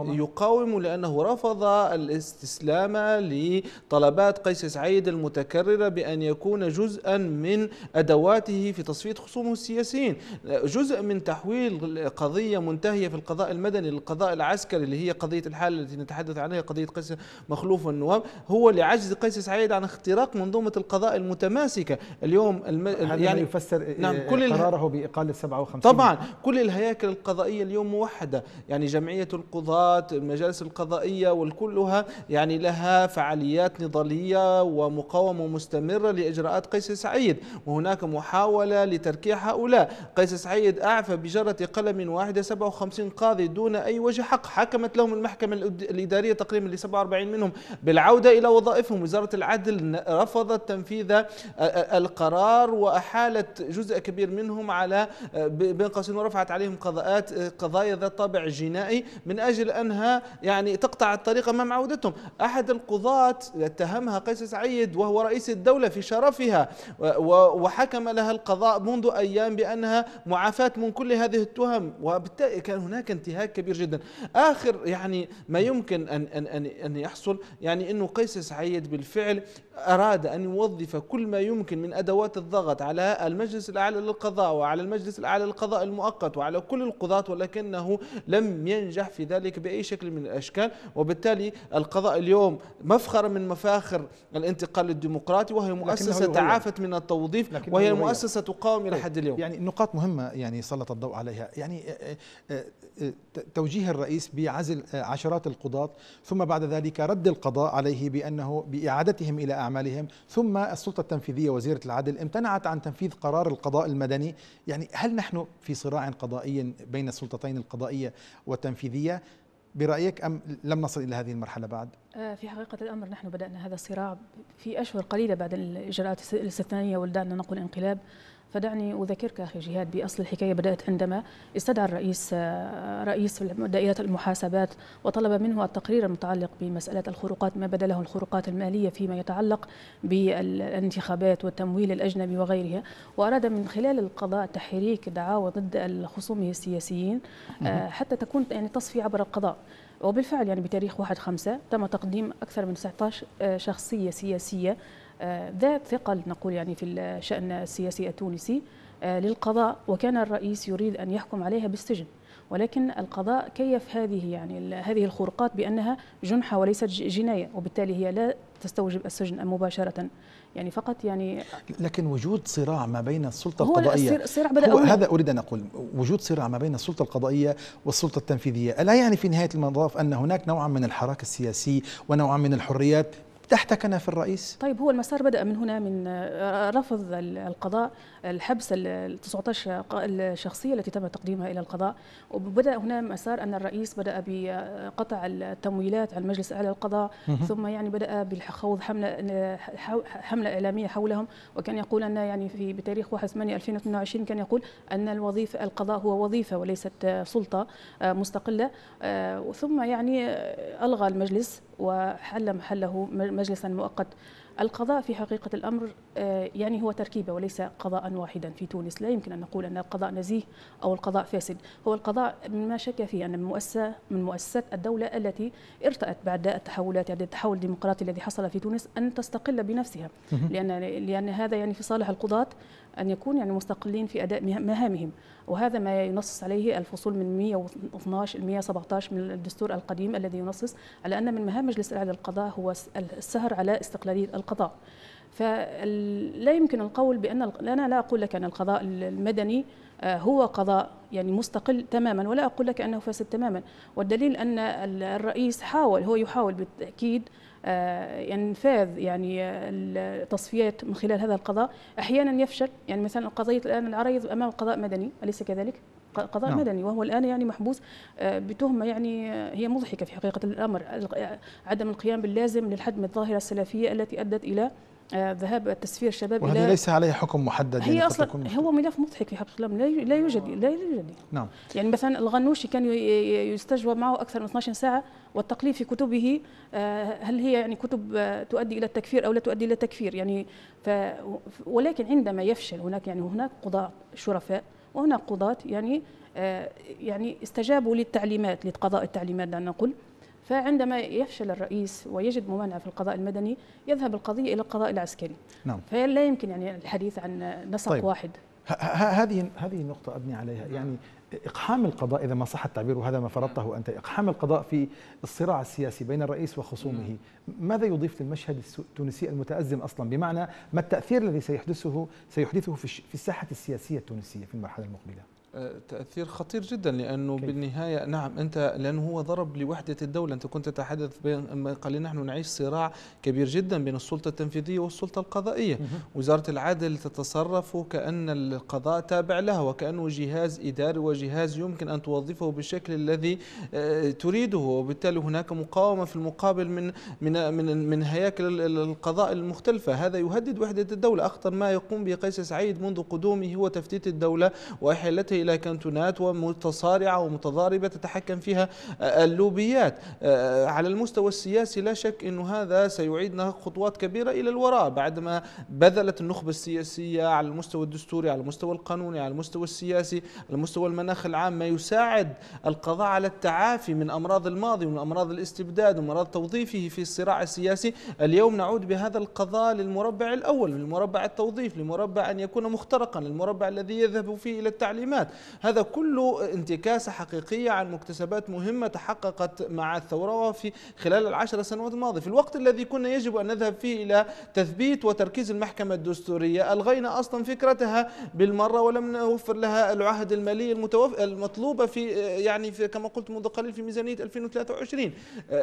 يقاوم لأنه رفض الاستسلام لطلبات قيس سعيد المتكررة بأن يكون جزءا من أدواته في تصفية خصومه السياسيين جزء من تحويل قضية منتهية في القضاء المدني للقضاء العسكري اللي هي قضية الحالة التي نتحدث عنها قضية قيس مخلوف والنواب هو لعجز قيس سعيد عن اختراق منظومة القضاء المتماسكة اليوم الم... يعني يفسر نعم كل قراره بإقالة 57 طبعا كل الهياكل القضاء القضائية اليوم موحدة يعني جمعية القضاة المجالس القضائية والكلها يعني لها فعاليات نضالية ومقاومة مستمرة لإجراءات قيس سعيد وهناك محاولة لتركيع هؤلاء قيس سعيد أعفى بجرة قلم واحدة 57 قاضي دون أي وجه حق حكمت لهم المحكمة الإدارية تقريبا ل 47 منهم بالعودة إلى وظائفهم وزارة العدل رفضت تنفيذ القرار وأحالت جزء كبير منهم على بين قوسين ورفعت عليهم قضاءات قضايا ذات طابع جنائي من أجل أنها يعني تقطع الطريق أمام عودتهم أحد القضاة اتهمها قيس سعيد وهو رئيس الدولة في شرفها وحكم لها القضاء منذ أيام بأنها معافاة من كل هذه التهم وبالتالي كان هناك انتهاك كبير جدا آخر يعني ما يمكن أن, أن, أن, أن يحصل يعني أنه قيس سعيد بالفعل أراد أن يوظف كل ما يمكن من أدوات الضغط على المجلس الأعلى للقضاء وعلى المجلس الأعلى للقضاء المؤقت وعلى كل القضاة القضاءات ولكنه لم ينجح في ذلك بأي شكل من الأشكال وبالتالي القضاء اليوم مفخر من مفاخر الانتقال الديمقراطي وهي مؤسسة تعافت من التوظيف وهي مؤسسة تقاوم إلى طيب. حد اليوم يعني نقاط مهمة يعني سلط الضوء عليها يعني آه، آه، آه، توجيه الرئيس بعزل عشرات القضاة ثم بعد ذلك رد القضاء عليه بأنه بإعادتهم إلى أعمالهم ثم السلطة التنفيذية وزيرة العدل امتنعت عن تنفيذ قرار القضاء المدني يعني هل نحن في صراع قضائي بين السلطتين القضائية والتنفيذية برأيك أم لم نصل إلى هذه المرحلة بعد؟ آه، في حقيقة الأمر نحن بدأنا هذا الصراع في أشهر قليلة بعد الإجراءات الاستثنائية ولدعنا نقول انقلاب فدعني أذكرك أخي جهاد بأصل الحكاية بدأت عندما استدعى الرئيس رئيس دائرة المحاسبات وطلب منه التقرير المتعلق بمسألة الخروقات ما بدا له الخروقات المالية فيما يتعلق بالانتخابات والتمويل الأجنبي وغيرها وأراد من خلال القضاء تحريك دعاوى ضد خصومه السياسيين آه، حتى تكون يعني تصفية عبر القضاء وبالفعل يعني بتاريخ 1 5 تم تقديم أكثر من 19 آه، شخصية سياسية آه، ذات ثقل نقول يعني في الشأن السياسي التونسي آه، للقضاء وكان الرئيس يريد أن يحكم عليها بالسجن ولكن القضاء كيف هذه يعني هذه الخروقات بأنها جنحة وليست جناية وبالتالي هي لا تستوجب السجن مباشرة يعني فقط يعني لكن وجود صراع ما بين السلطة هو القضائية صراع بدأ هو هذا أريد أن أقول وجود صراع ما بين السلطة القضائية والسلطة التنفيذية ألا يعني في نهاية المطاف أن هناك نوعا من الحراك السياسي ونوعا من الحريات تحت كنف الرئيس طيب هو المسار بدأ من هنا من آه، رفض القضاء الحبس ال 19 الشخصية التي تم تقديمها إلى القضاء وبدأ هنا مسار أن الرئيس بدأ بقطع التمويلات على المجلس الاعلى للقضاء ثم يعني بدأ بخوض حملة حملة إعلامية حولهم وكان يقول أن يعني في بتاريخ 1 8 2022 كان يقول أن الوظيفة القضاء هو وظيفة وليست سلطة آه، مستقلة آه، ثم يعني ألغى المجلس وحل محله مجلسا مؤقت القضاء في حقيقة الأمر آه، يعني هو تركيبة وليس قضاء واحدا في تونس لا يمكن أن نقول أن القضاء نزيه أو القضاء فاسد هو القضاء مما شك فيه أن مؤسسة من مؤسسات الدولة التي ارتأت بعد التحولات يعني التحول الديمقراطي الذي حصل في تونس أن تستقل بنفسها لأن لأن هذا يعني في صالح القضاة أن يكون يعني مستقلين في أداء مهامهم وهذا ما ينصص عليه الفصول من 112 ل 117 من الدستور القديم الذي ينصص على أن من مهام مجلس الأعلى للقضاء هو السهر على استقلالية القضاء فلا يمكن القول بأن أنا لا أقول لك أن القضاء المدني آه، هو قضاء يعني مستقل تماما ولا أقول لك أنه فاسد تماما والدليل أن الرئيس حاول هو يحاول بالتأكيد آه، ينفاذ يعني آه، التصفيات من خلال هذا القضاء احيانا يفشل يعني مثلا قضيه الان العريض امام قضاء مدني اليس كذلك؟ قضاء نعم. مدني وهو الان يعني محبوس آه، بتهمه يعني هي مضحكه في حقيقه الامر عدم القيام باللازم للحد من الظاهره السلفيه التي ادت الى آه، ذهاب التسفير الشباب وهذا إلى ليس عليه حكم محدد هي يعني اصلا هو ملف مضحك في حقيقه لا لا يوجد لا يوجد نعم يعني مثلا الغنوشي كان يستجوب معه اكثر من 12 ساعه والتقليد في كتبه آه، هل هي يعني كتب آه، تؤدي الى التكفير او لا تؤدي الى التكفير يعني ف ولكن عندما يفشل هناك يعني هناك قضاة شرفاء وهناك قضاة يعني يعني استجابوا للتعليمات لقضاء التعليمات دعنا نقول فعندما يفشل الرئيس ويجد ممانعه في القضاء المدني يذهب القضيه الى القضاء العسكري نعم فلا يمكن يعني الحديث عن نسق طيب. واحد هذه هذه النقطة أبني عليها نعم. يعني إقحام القضاء إذا ما صح التعبير وهذا ما فرضته أنت إقحام القضاء في الصراع السياسي بين الرئيس وخصومه نعم. ماذا يضيف للمشهد التونسي المتأزم أصلا بمعنى ما التأثير الذي سيحدثه سيحدثه في الساحة السياسية التونسية في المرحلة المقبلة تأثير خطير جدا لأنه كيف. بالنهاية نعم أنت لأنه هو ضرب لوحدة الدولة أنت كنت تتحدث بين قال نحن نعيش صراع كبير جدا بين السلطة التنفيذية والسلطة القضائية وزارة العدل تتصرف كأن القضاء تابع لها وكأنه جهاز إداري وجهاز يمكن أن توظفه بالشكل الذي آه، تريده وبالتالي هناك مقاومة في المقابل من من من, من هياكل القضاء المختلفة هذا يهدد وحدة الدولة أخطر ما يقوم به قيس سعيد منذ قدومه هو تفتيت الدولة وإحالته إلى كانتونات ومتصارعة ومتضاربة تتحكم فيها آه، اللوبيات آه، آه، على المستوى السياسي لا شك أن هذا سيعيدنا خطوات كبيرة إلى الوراء بعدما بذلت النخبة السياسية على المستوى الدستوري على المستوى القانوني على المستوى السياسي على المستوى المناخ العام ما يساعد القضاء على التعافي من أمراض الماضي ومن أمراض الاستبداد ومن أمراض توظيفه في الصراع السياسي اليوم نعود بهذا القضاء للمربع الأول للمربع التوظيف لمربع أن يكون مخترقا المربع الذي يذهب فيه إلى التعليمات هذا كله انتكاسة حقيقية عن مكتسبات مهمة تحققت مع الثورة في خلال العشر سنوات الماضية في الوقت الذي كنا يجب أن نذهب فيه إلى تثبيت وتركيز المحكمة الدستورية ألغينا أصلا فكرتها بالمرة ولم نوفر لها العهد المالي المتوف... المطلوبة في يعني في كما قلت منذ قليل في ميزانية 2023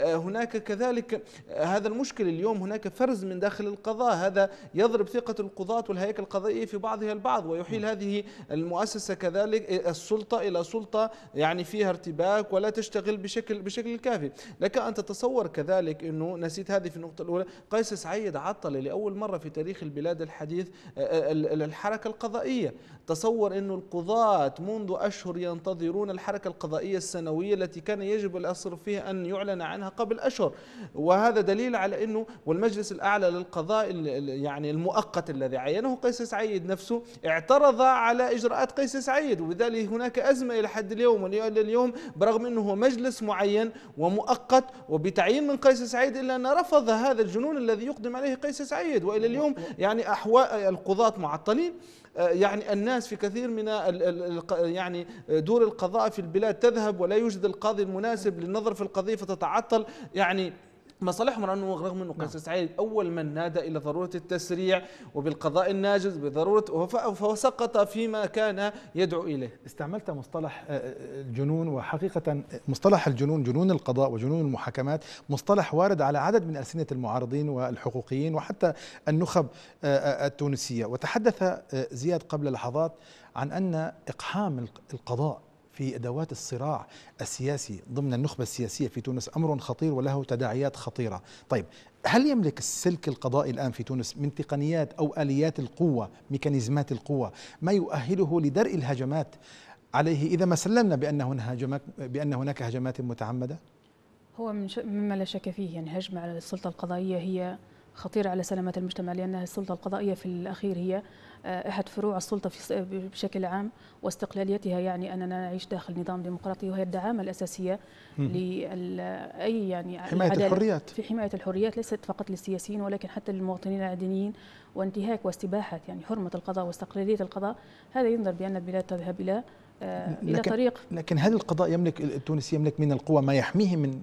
هناك كذلك هذا المشكل اليوم هناك فرز من داخل القضاء هذا يضرب ثقة القضاة والهيكل القضائية في بعضها البعض ويحيل نعم. هذه المؤسسة كذلك السلطه الى سلطه يعني فيها ارتباك ولا تشتغل بشكل بشكل كافي، لك ان تتصور كذلك انه نسيت هذه في النقطه الاولى، قيس سعيد عطل لاول مره في تاريخ البلاد الحديث آه، آه، الحركه القضائيه، تصور انه القضاة منذ اشهر ينتظرون الحركه القضائيه السنويه التي كان يجب الاصرف فيها ان يعلن عنها قبل اشهر، وهذا دليل على انه والمجلس الاعلى للقضاء يعني المؤقت الذي عينه قيس سعيد نفسه اعترض على اجراءات قيس سعيد وبالتالي هناك أزمة إلى حد اليوم وإلى اليوم برغم أنه هو مجلس معين ومؤقت وبتعيين من قيس سعيد إلا أنه رفض هذا الجنون الذي يقدم عليه قيس سعيد وإلى اليوم يعني أحواء القضاة معطلين آه، يعني الناس في كثير من يعني دور القضاء في البلاد تذهب ولا يوجد القاضي المناسب للنظر في القضية فتتعطل يعني مصالحهم انه رغم انه قيس نعم. سعيد اول من نادى الى ضروره التسريع وبالقضاء الناجز بضروره فسقط فيما كان يدعو اليه. استعملت مصطلح آه، آه، الجنون وحقيقه آه، مصطلح الجنون جنون القضاء وجنون المحاكمات مصطلح وارد على عدد من السنه المعارضين والحقوقيين وحتى النخب التونسيه وتحدث زياد قبل لحظات عن ان اقحام القضاء في أدوات الصراع السياسي ضمن النخبة السياسية في تونس أمر خطير وله تداعيات خطيرة طيب هل يملك السلك القضائي الآن في تونس من تقنيات أو آليات القوة ميكانيزمات القوة ما يؤهله لدرء الهجمات عليه إذا ما سلمنا بأن هناك بأن هناك هجمات متعمدة هو من مما لا شك فيه يعني هجمة على السلطة القضائية هي خطيرة على سلامة المجتمع لأن السلطة القضائية في الأخير هي آه، أحد فروع السلطة في بشكل عام واستقلاليتها يعني أننا نعيش داخل نظام ديمقراطي وهي الدعامة الأساسية لأي يعني حماية الحريات في حماية الحريات ليست فقط للسياسيين ولكن حتى للمواطنين العاديين وانتهاك واستباحة يعني حرمة القضاء واستقلالية القضاء هذا ينظر بأن البلاد تذهب إلى آه، إلى طريق لكن هل القضاء يملك التونسي يملك من القوى ما يحميه من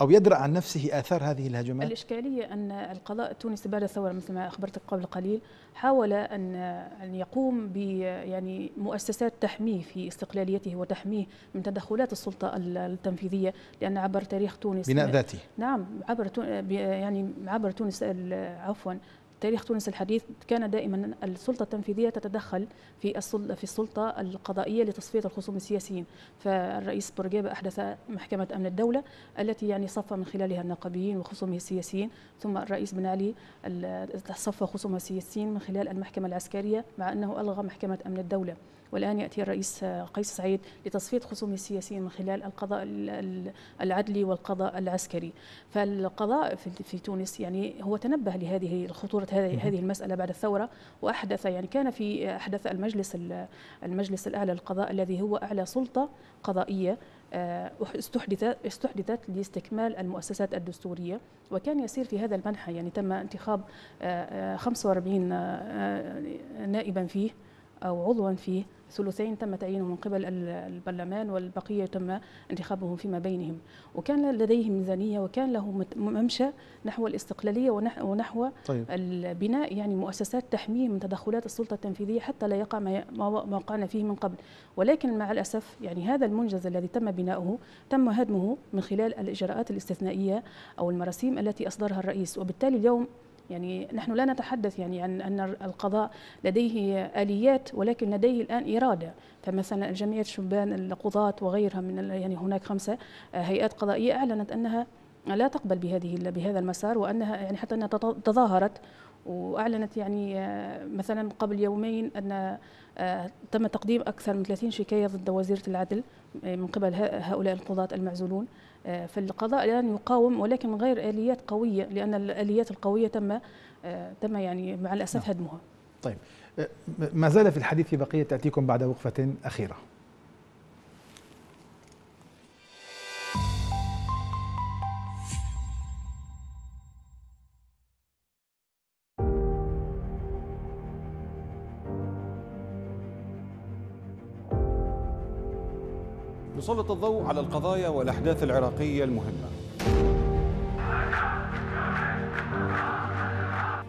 أو يدرأ عن نفسه آثار هذه الهجمات؟ الإشكالية أن القضاء التونسي بعد الثورة مثل ما أخبرتك قبل قليل حاول أن أن يقوم ب يعني مؤسسات تحميه في استقلاليته وتحميه من تدخلات السلطة التنفيذية لأن عبر تاريخ تونس بناء ذاتي نعم عبر يعني عبر تونس عفوا تاريخ تونس الحديث كان دائما السلطة التنفيذية تتدخل في في السلطة القضائية لتصفية الخصوم السياسيين فالرئيس بورقيبة أحدث محكمة أمن الدولة التي يعني صفى من خلالها النقابيين وخصومه السياسيين ثم الرئيس بن علي صفى خصومه السياسيين من خلال المحكمة العسكرية مع أنه ألغى محكمة أمن الدولة والآن يأتي الرئيس قيس سعيد لتصفية خصومه السياسيين من خلال القضاء العدلي والقضاء العسكري فالقضاء في تونس يعني هو تنبه لهذه الخطورة هذه هذه المسألة بعد الثورة وأحدث يعني كان في أحدث المجلس المجلس الأعلى للقضاء الذي هو أعلى سلطة قضائية آه، استحدثت استحدثت لاستكمال المؤسسات الدستوريه وكان يسير في هذا المنحى يعني تم انتخاب 45 آه، آه، نائبا فيه أو عضوا فيه ثلثين تم تعيينهم من قبل البرلمان والبقية تم انتخابهم فيما بينهم وكان لديه ميزانية وكان له ممشى نحو الاستقلالية ونحو طيب. بناء يعني مؤسسات تحميه من تدخلات السلطة التنفيذية حتى لا يقع ما وقعنا فيه من قبل ولكن مع الأسف يعني هذا المنجز الذي تم بناؤه تم هدمه من خلال الإجراءات الاستثنائية أو المراسيم التي أصدرها الرئيس وبالتالي اليوم يعني نحن لا نتحدث يعني عن أن القضاء لديه آليات ولكن لديه الآن إرادة فمثلا جمعية شبان القضاة وغيرها من يعني هناك خمسة آه، هيئات قضائية أعلنت أنها لا تقبل بهذه بهذا المسار وأنها يعني حتى أنها تظاهرت واعلنت يعني آه، مثلا قبل يومين ان آه، تم تقديم اكثر من 30 شكايه ضد وزيره العدل من قبل هؤلاء القضاه المعزولون آه، في القضاء الان يقاوم ولكن من غير اليات قويه لان الاليات القويه تم آه، تم يعني مع الاسف نعم. هدمها. طيب آه، ما زال في الحديث بقيه تاتيكم بعد وقفه اخيره. نسلط الضوء على القضايا والأحداث العراقية المهمة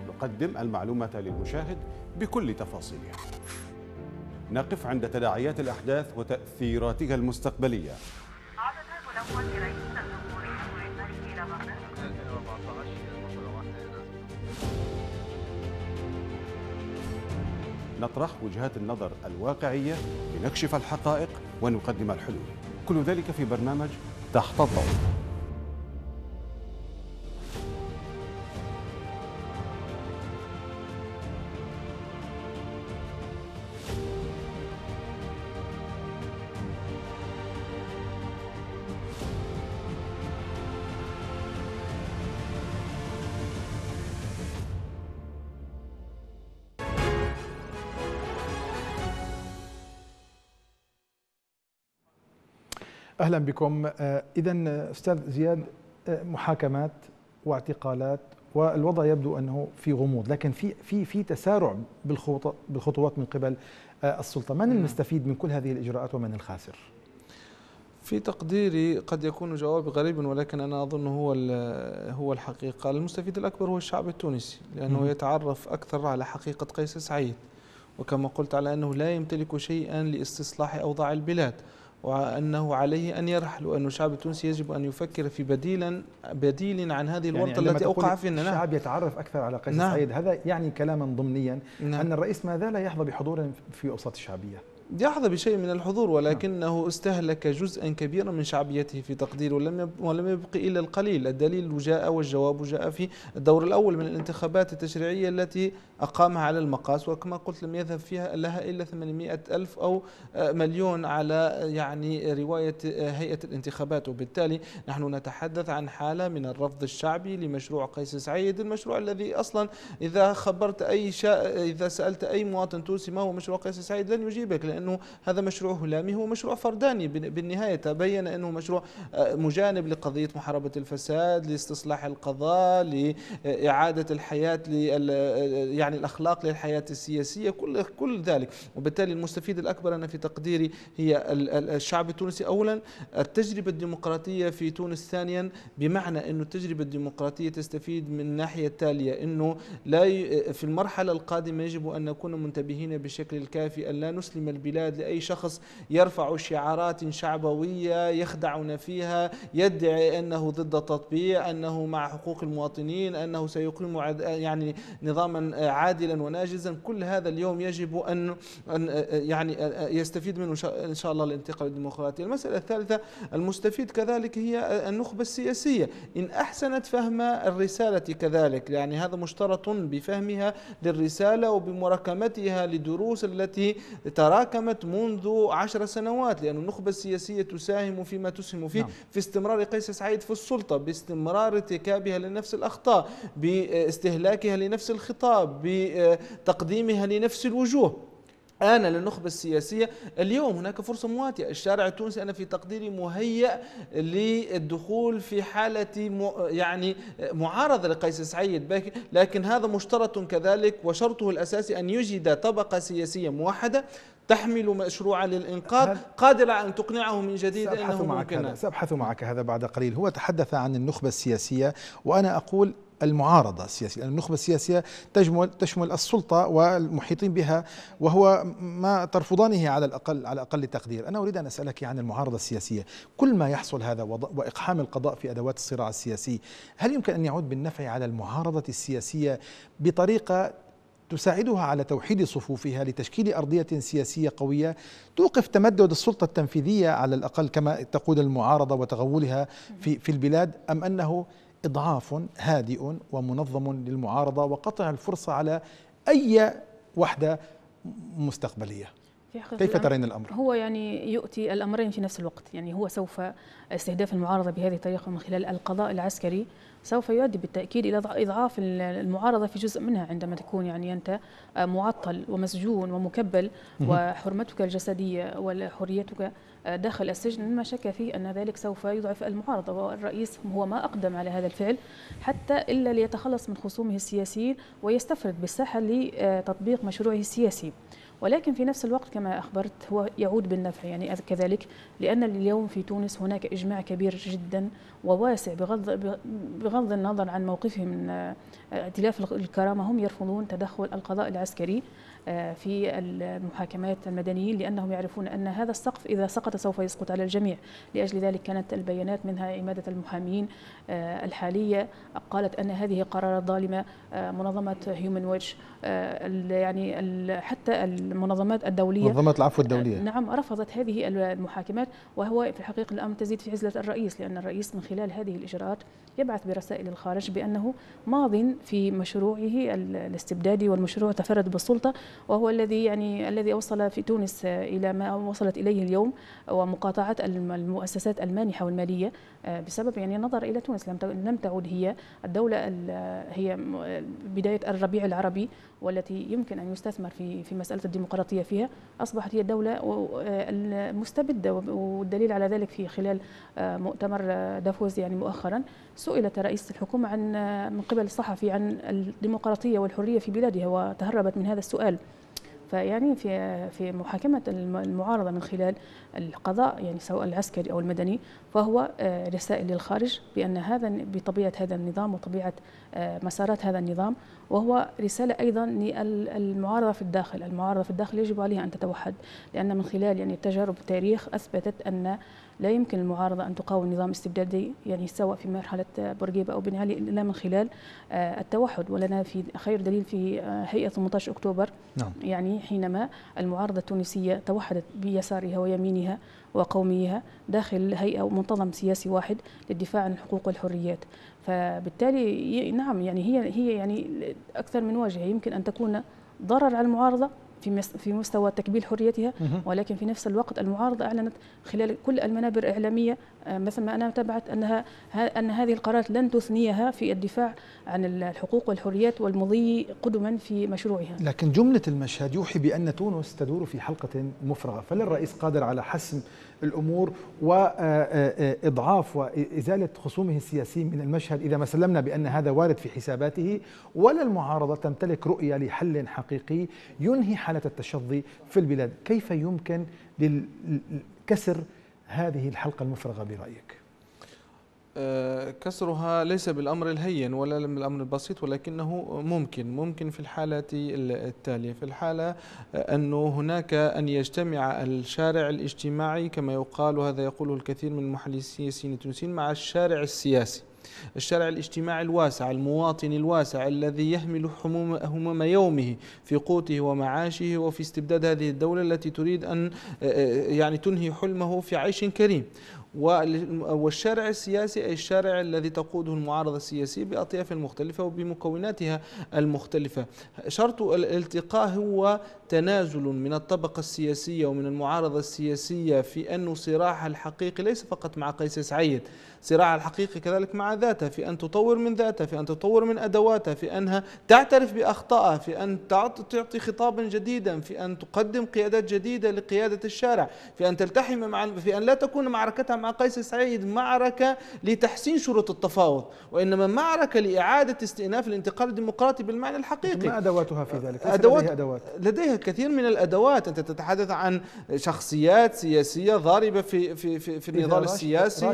نقدم المعلومة للمشاهد بكل تفاصيلها نقف عند تداعيات الأحداث وتأثيراتها المستقبلية نطرح وجهات النظر الواقعية لنكشف الحقائق ونقدم الحلول كل ذلك في برنامج تحت الضوء اهلا بكم آه، اذا استاذ زياد آه، محاكمات واعتقالات والوضع يبدو انه في غموض لكن في في في تسارع بالخطوات من قبل آه، السلطه من المستفيد من كل هذه الاجراءات ومن الخاسر في تقديري قد يكون جوابي غريبا ولكن انا اظن هو هو الحقيقه المستفيد الاكبر هو الشعب التونسي لانه م. يتعرف اكثر على حقيقه قيس سعيد وكما قلت على انه لا يمتلك شيئا لاستصلاح اوضاع البلاد وأنه عليه أن يرحل وأن الشعب التونسي يجب أن يفكر في بديلا بديل عن هذه الورطة يعني التي أوقع فينا نعم. الشعب يتعرف أكثر على قيس نعم. سعيد هذا يعني كلاما ضمنيا نعم. أن الرئيس ما زال يحظى بحضور في أوساط الشعبية يحظى بشيء من الحضور نعم. ولكنه استهلك جزءا كبيرا من شعبيته في تقدير ولم ولم يبقي الا القليل، الدليل جاء والجواب جاء في الدور الاول من الانتخابات التشريعيه التي اقامها على المقاس وكما قلت لم يذهب فيها لها الا 800 الف او آه، مليون على آه، يعني روايه آه، هيئه الانتخابات وبالتالي نحن نتحدث عن حاله من الرفض الشعبي لمشروع قيس سعيد، المشروع الذي اصلا اذا خبرت اي شا... اذا سالت اي مواطن تونسي ما هو مشروع قيس سعيد لن يجيبك لان أنه هذا مشروع هلامي هو مشروع فرداني بالنهاية تبين أنه مشروع آه، مجانب لقضية محاربة الفساد لاستصلاح القضاء لإعادة الحياة آه، يعني الأخلاق للحياة السياسية كل كل ذلك وبالتالي المستفيد الأكبر أنا في تقديري هي الشعب التونسي أولا التجربة الديمقراطية في تونس ثانيا بمعنى أنه التجربة الديمقراطية تستفيد من الناحية التالية أنه لا في المرحلة القادمة يجب أن نكون منتبهين بشكل الكافي أن لا نسلم البلاد البلاد لأي شخص يرفع شعارات شعبوية يخدعنا فيها يدعي أنه ضد التطبيع أنه مع حقوق المواطنين أنه سيقيم يعني نظاما عادلا وناجزا كل هذا اليوم يجب أن يعني يستفيد منه إن شاء الله الانتقال الديمقراطي المسألة الثالثة المستفيد كذلك هي النخبة السياسية إن أحسنت فهم الرسالة كذلك يعني هذا مشترط بفهمها للرسالة وبمراكمتها للدروس التي تراك تراكمت منذ عشر سنوات لأن النخبة السياسية تساهم فيما تسهم فيه نعم. في استمرار قيس سعيد في السلطة باستمرار ارتكابها لنفس الأخطاء باستهلاكها لنفس الخطاب بتقديمها لنفس الوجوه آن للنخبة السياسية اليوم هناك فرصة مواتية الشارع التونسي أنا في تقديري مهيأ للدخول في حالة يعني معارضة لقيس سعيد لكن هذا مشترط كذلك وشرطه الأساسي أن يجد طبقة سياسية موحدة تحمل مشروعا للإنقاذ قادرة أن تقنعه من جديد أنه معك ممكن هذا. سأبحث معك هذا بعد قليل هو تحدث عن النخبة السياسية وأنا أقول المعارضة السياسية لأن النخبة السياسية تشمل تشمل السلطة والمحيطين بها وهو ما ترفضانه على الأقل على أقل تقدير أنا أريد أن أسألك عن المعارضة السياسية كل ما يحصل هذا وإقحام القضاء في أدوات الصراع السياسي هل يمكن أن يعود بالنفع على المعارضة السياسية بطريقة تساعدها على توحيد صفوفها لتشكيل أرضية سياسية قوية توقف تمدد السلطة التنفيذية على الأقل كما تقول المعارضة وتغولها في في البلاد أم أنه إضعاف هادئ ومنظم للمعارضة وقطع الفرصة على أي وحدة مستقبلية كيف ترين الأمر؟ هو يعني يؤتي الأمرين في نفس الوقت يعني هو سوف استهداف المعارضة بهذه الطريقة من خلال القضاء العسكري سوف يؤدي بالتأكيد إلى إضعاف المعارضة في جزء منها عندما تكون يعني أنت معطل ومسجون ومكبل وحرمتك الجسدية وحريتك داخل السجن مما شك فيه أن ذلك سوف يضعف المعارضة والرئيس هو ما أقدم على هذا الفعل حتى إلا ليتخلص من خصومه السياسيين ويستفرد بالساحة لتطبيق مشروعه السياسي ولكن في نفس الوقت كما أخبرت هو يعود بالنفع يعني كذلك لأن اليوم في تونس هناك إجماع كبير جدا وواسع بغض, بغض النظر عن موقفهم من آه، آه، ائتلاف الكرامة هم يرفضون تدخل القضاء العسكري آه، في المحاكمات المدنيين لأنهم يعرفون أن هذا السقف إذا سقط سوف يسقط على الجميع لأجل ذلك كانت البيانات منها إمادة المحامين آه، الحالية قالت أن هذه قرارات ظالمة آه، منظمة هيومن ويتش يعني حتى المنظمات الدولية منظمة العفو الدولية نعم رفضت هذه المحاكمات وهو في الحقيقة الأمر تزيد في عزلة الرئيس لأن الرئيس من خلال هذه الإجراءات يبعث برسائل الخارج بأنه ماض في مشروعه الاستبدادي والمشروع تفرد بالسلطة وهو الذي يعني الذي اوصل في تونس الى ما وصلت اليه اليوم ومقاطعه المؤسسات المانحه والماليه آه، بسبب يعني نظر الى تونس لم لم تعد هي الدوله هي بدايه الربيع العربي والتي يمكن ان يستثمر في في مساله الديمقراطيه فيها اصبحت هي الدوله المستبده والدليل على ذلك في خلال آه، مؤتمر آه، دافوز يعني مؤخرا سئلت رئيسه الحكومه عن من قبل الصحفي عن الديمقراطيه والحريه في بلادها وتهربت من هذا السؤال فيعني في في محاكمه المعارضه من خلال القضاء يعني سواء العسكري او المدني فهو آه، رسائل للخارج بان هذا بطبيعه هذا النظام وطبيعه آه، مسارات هذا النظام وهو رساله ايضا للمعارضه في الداخل، المعارضه في الداخل يجب عليها ان تتوحد لان من خلال يعني تجارب التاريخ اثبتت ان لا يمكن المعارضة أن تقاوم نظام استبدادي يعني سواء في مرحلة آه، بورقيبة أو بن علي إلا من خلال آه، التوحد ولنا في خير دليل في آه، هيئة 18 أكتوبر نعم. يعني حينما المعارضة التونسية توحدت بيسارها ويمينها وقوميها داخل هيئة ومنتظم سياسي واحد للدفاع عن الحقوق والحريات فبالتالي نعم يعني هي هي يعني أكثر من واجهة يمكن أن تكون ضرر على المعارضة في في مستوى تكبيل حريتها ولكن في نفس الوقت المعارضه اعلنت خلال كل المنابر الاعلاميه آه، مثل ما انا تابعت انها ان هذه القرارات لن تثنيها في الدفاع عن الحقوق والحريات والمضي قدما في مشروعها. لكن جمله المشهد يوحي بان تونس تدور في حلقه مفرغه، فلا الرئيس قادر على حسم الأمور وإضعاف وإزالة خصومه السياسي من المشهد إذا ما سلمنا بأن هذا وارد في حساباته ولا المعارضة تمتلك رؤية لحل حقيقي ينهي حالة التشظي في البلاد كيف يمكن لكسر هذه الحلقة المفرغة برأيك؟ آه، كسرها ليس بالأمر الهين ولا بالأمر البسيط ولكنه ممكن ممكن في الحالة التالية في الحالة آه، أنه هناك أن يجتمع الشارع الاجتماعي كما يقال وهذا يقوله الكثير من المحلسين السياسيين التونسيين مع الشارع السياسي الشارع الاجتماعي الواسع المواطن الواسع الذي يهمل هموم يومه في قوته ومعاشه وفي استبداد هذه الدولة التي تريد أن آه، يعني تنهي حلمه في عيش كريم والشارع السياسي أي الشارع الذي تقوده المعارضة السياسية بأطيافها المختلفة وبمكوناتها المختلفة شرط الالتقاء هو تنازل من الطبقة السياسية ومن المعارضة السياسية في أن صراعها الحقيقي ليس فقط مع قيس سعيد صراعها الحقيقي كذلك مع ذاتها في أن تطور من ذاتها في أن تطور من أدواتها في أنها تعترف بأخطائها في أن تعطي خطابا جديدا في أن تقدم قيادات جديدة لقيادة الشارع في أن تلتحم مع في أن لا تكون معركتها مع قيس سعيد معركة لتحسين شروط التفاوض وإنما معركة لإعادة استئناف الانتقال الديمقراطي بالمعنى الحقيقي ما أدواتها في ذلك؟ أدوات لديها, أدوات. لديها كثير من الأدوات أنت تتحدث عن شخصيات سياسية ضاربة في, في, في, في النضال السياسي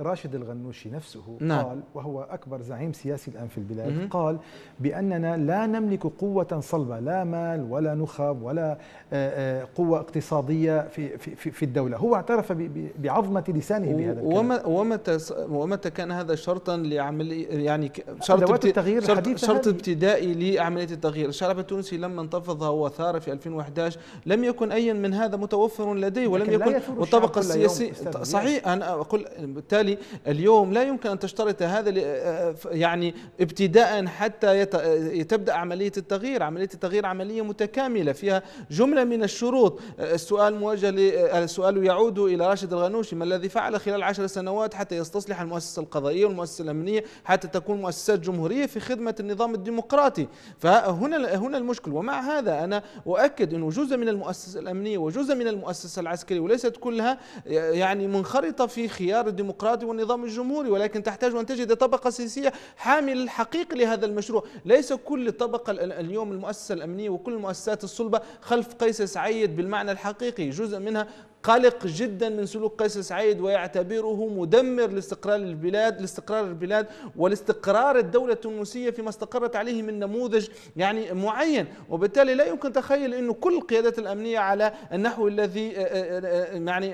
راشد, الغنوشي نفسه نعم. قال وهو أكبر زعيم سياسي الآن في البلاد م -م. قال بأننا لا نملك قوة صلبة لا مال ولا نخب ولا آه، آه، قوة اقتصادية في, في, في الدولة هو اعترف بعظمة لسان لسانه بهذا الكلام وما ومتى ومتى كان هذا شرطا لعمليه يعني شرط التغيير شرط, شرط ابتدائي لعمليه التغيير، الشعب التونسي لما انتفض وثار في 2011 لم يكن اي من هذا متوفر لديه ولم يكن والطبقه السياسيه صحيح انا اقول بالتالي اليوم لا يمكن ان تشترط هذا يعني ابتداء حتى تبدا عمليه التغيير، عمليه التغيير عمليه متكامله فيها جمله من الشروط، السؤال موجه السؤال يعود الى راشد الغنوشي ما الذي فعل على خلال عشر سنوات حتى يستصلح المؤسسة القضائية والمؤسسة الأمنية حتى تكون مؤسسات جمهورية في خدمة النظام الديمقراطي فهنا هنا المشكل ومع هذا أنا أؤكد أنه جزء من المؤسسة الأمنية وجزء من المؤسسة العسكرية وليست كلها يعني منخرطة في خيار الديمقراطي والنظام الجمهوري ولكن تحتاج أن تجد طبقة سياسية حامل الحقيق لهذا المشروع ليس كل الطبقة اليوم المؤسسة الأمنية وكل المؤسسات الصلبة خلف قيس سعيد بالمعنى الحقيقي جزء منها قلق جدا من سلوك قيس سعيد ويعتبره مدمر لاستقرار البلاد لاستقرار البلاد ولاستقرار الدولة التونسية فيما استقرت عليه من نموذج يعني معين وبالتالي لا يمكن تخيل أنه كل القيادات الأمنية على النحو الذي آه، آه، آه، يعني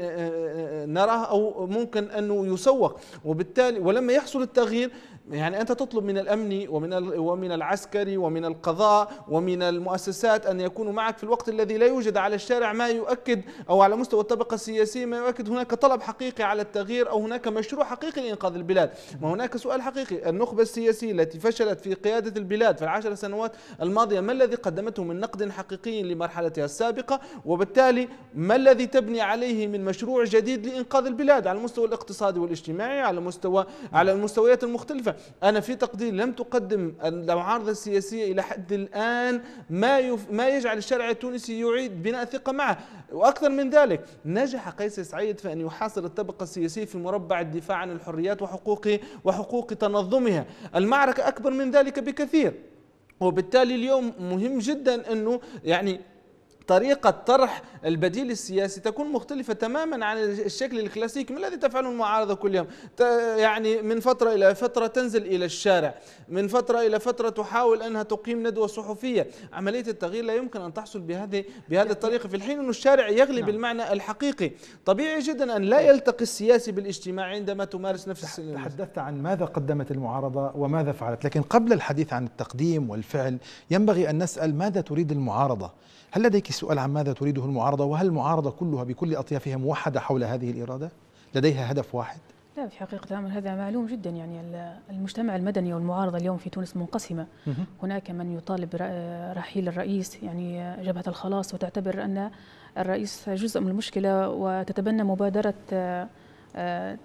نراه أو ممكن أنه يسوق وبالتالي ولما يحصل التغيير يعني أنت تطلب من الأمن ومن ومن العسكري ومن القضاء ومن المؤسسات أن يكونوا معك في الوقت الذي لا يوجد على الشارع ما يؤكد أو على مستوى الطبقة السياسية ما يؤكد هناك طلب حقيقي على التغيير أو هناك مشروع حقيقي لإنقاذ البلاد ما هناك سؤال حقيقي النخبة السياسية التي فشلت في قيادة البلاد في العشر سنوات الماضية ما الذي قدمته من نقد حقيقي لمرحلتها السابقة وبالتالي ما الذي تبني عليه من مشروع جديد لإنقاذ البلاد على المستوى الاقتصادي والاجتماعي على مستوى على المستويات المختلفة أنا في تقدير لم تقدم المعارضة السياسية إلى حد الآن ما يف ما يجعل الشارع التونسي يعيد بناء ثقة معه وأكثر من ذلك نجح قيس سعيد في أن يحاصر الطبقة السياسية في مربع الدفاع عن الحريات وحقوق وحقوق تنظمها المعركة أكبر من ذلك بكثير وبالتالي اليوم مهم جدا أنه يعني طريقة طرح البديل السياسي تكون مختلفة تماما عن الشكل الكلاسيكي ما الذي تفعله المعارضة كل يوم يعني من فترة إلى فترة تنزل إلى الشارع من فترة إلى فترة تحاول أنها تقيم ندوة صحفية عملية التغيير لا يمكن أن تحصل بهذه بهذه الطريقة في الحين أن الشارع يغلي نعم. بالمعنى الحقيقي طبيعي جدا أن لا نعم. يلتقي السياسي بالاجتماعي عندما تمارس نفس تحدثت عن ماذا قدمت المعارضة وماذا فعلت لكن قبل الحديث عن التقديم والفعل ينبغي أن نسأل ماذا تريد المعارضة هل لديك سؤال عن ماذا تريده المعارضة وهل المعارضة كلها بكل أطيافها موحدة حول هذه الإرادة؟ لديها هدف واحد؟ لا في حقيقة الأمر هذا معلوم جدا يعني المجتمع المدني والمعارضة اليوم في تونس منقسمة هناك من يطالب رحيل الرئيس يعني جبهة الخلاص وتعتبر أن الرئيس جزء من المشكلة وتتبنى مبادرة آه، آه،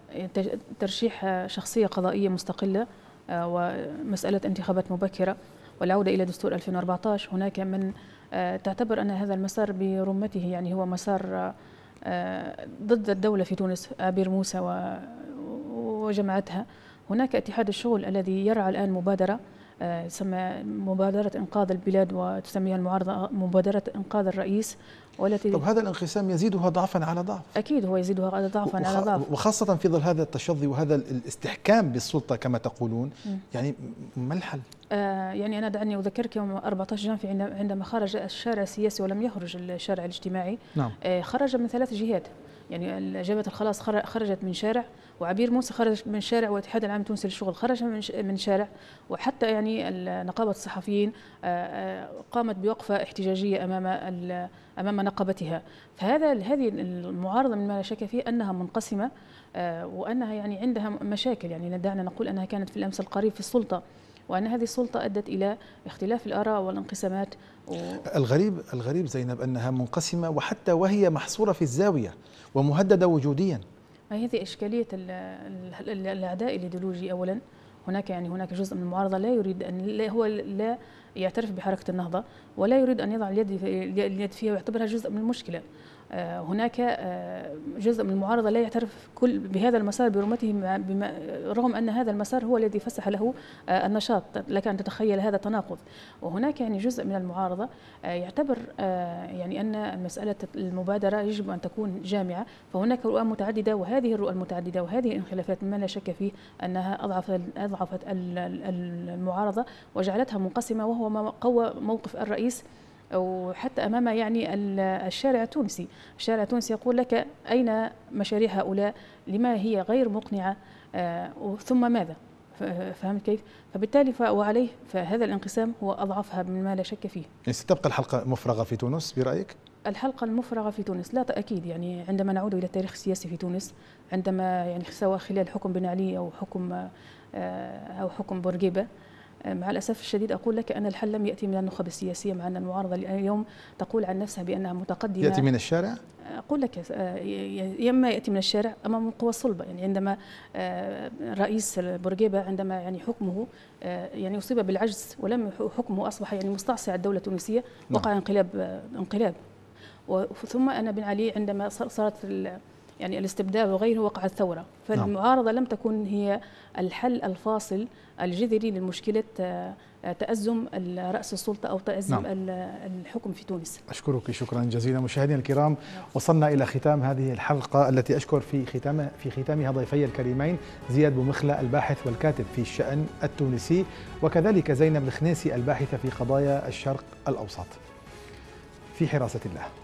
ترشيح شخصية قضائية مستقلة آه، ومسألة انتخابات مبكرة والعودة إلى دستور 2014 هناك من آه، تعتبر أن هذا المسار برمته يعني هو مسار آه، ضد الدولة في تونس آه، أبير موسى وجماعتها هناك اتحاد الشغل الذي يرعى الآن مبادرة تسمى مبادرة إنقاذ البلاد وتسميها المعارضة مبادرة إنقاذ الرئيس والتي طب هذا الانقسام يزيدها ضعفا على ضعف أكيد هو يزيدها ضعفا وخ... على ضعف وخاصة في ظل هذا التشظي وهذا الاستحكام بالسلطة كما تقولون م. يعني ما الحل؟ آه يعني أنا دعني أذكرك يوم 14 جانفي عندما خرج الشارع السياسي ولم يخرج الشارع الاجتماعي نعم. آه خرج من ثلاث جهات يعني جبهه الخلاص خرجت من شارع وعبير موسى خرج من شارع والاتحاد العام التونسي للشغل خرج من شارع وحتى يعني نقابه الصحفيين آه، آه، قامت بوقفه احتجاجيه امام امام نقبتها فهذا هذه المعارضه مما لا شك فيه انها منقسمه آه، وانها يعني عندها مشاكل يعني دعنا نقول انها كانت في الامس القريب في السلطه وان هذه السلطه ادت الى اختلاف الاراء والانقسامات و... الغريب الغريب زينب انها منقسمه وحتى وهي محصوره في الزاويه ومهدده وجوديا ما هذه اشكاليه الاعداء الايديولوجي اولا هناك يعني هناك جزء من المعارضه لا يريد ان لا هو لا يعترف بحركه النهضه ولا يريد ان يضع اليد اليد فيها ويعتبرها جزء من المشكله آه، هناك آه، جزء من المعارضه لا يعترف كل بهذا المسار برمته بما رغم ان هذا المسار هو الذي فسح له آه، النشاط لك ان تتخيل هذا التناقض وهناك يعني جزء من المعارضه يعتبر يعني ان مساله المبادره يجب ان تكون جامعه فهناك رؤى متعدده وهذه الرؤى المتعدده وهذه الانخلافات ما لا شك فيه انها اضعفت اضعفت المعارضه وجعلتها منقسمه وهو ما قوى موقف الرئيس وحتى امام يعني الشارع التونسي، الشارع التونسي يقول لك اين مشاريع هؤلاء؟ لما هي غير مقنعه؟ آه، ثم ماذا؟ فهمت كيف؟ فبالتالي وعليه فهذا الانقسام هو اضعفها مما لا شك فيه. يعني ستبقى الحلقه مفرغه في تونس برايك؟ الحلقة المفرغة في تونس لا أكيد يعني عندما نعود إلى التاريخ السياسي في تونس عندما يعني سواء خلال حكم بن علي أو حكم آه، أو حكم بورقيبة مع الأسف الشديد أقول لك أن الحل لم يأتي من النخب السياسية مع أن المعارضة اليوم تقول عن نفسها بأنها متقدمة يأتي من الشارع؟ أقول لك آه، يا إما يأتي من الشارع أما من قوى الصلبة يعني عندما الرئيس آه، بورقيبة عندما يعني حكمه آه، يعني أصيب بالعجز ولم حكمه أصبح يعني مستعصي على الدولة التونسية نعم. وقع انقلاب انقلاب ثم أنا بن علي عندما صارت يعني الاستبداد وغيره وقع الثورة نعم. فالمعارضة لم تكن هي الحل الفاصل الجذري لمشكلة آه، تأزم رأس السلطة أو تأزم نعم. الحكم في تونس أشكرك شكرا جزيلا مشاهدينا الكرام نعم. وصلنا إلى ختام هذه الحلقة التي أشكر في ختامها في ختامها ضيفي الكريمين زياد بمخلة الباحث والكاتب في الشأن التونسي وكذلك زينب الخنيسي الباحثة في قضايا الشرق الأوسط في حراسة الله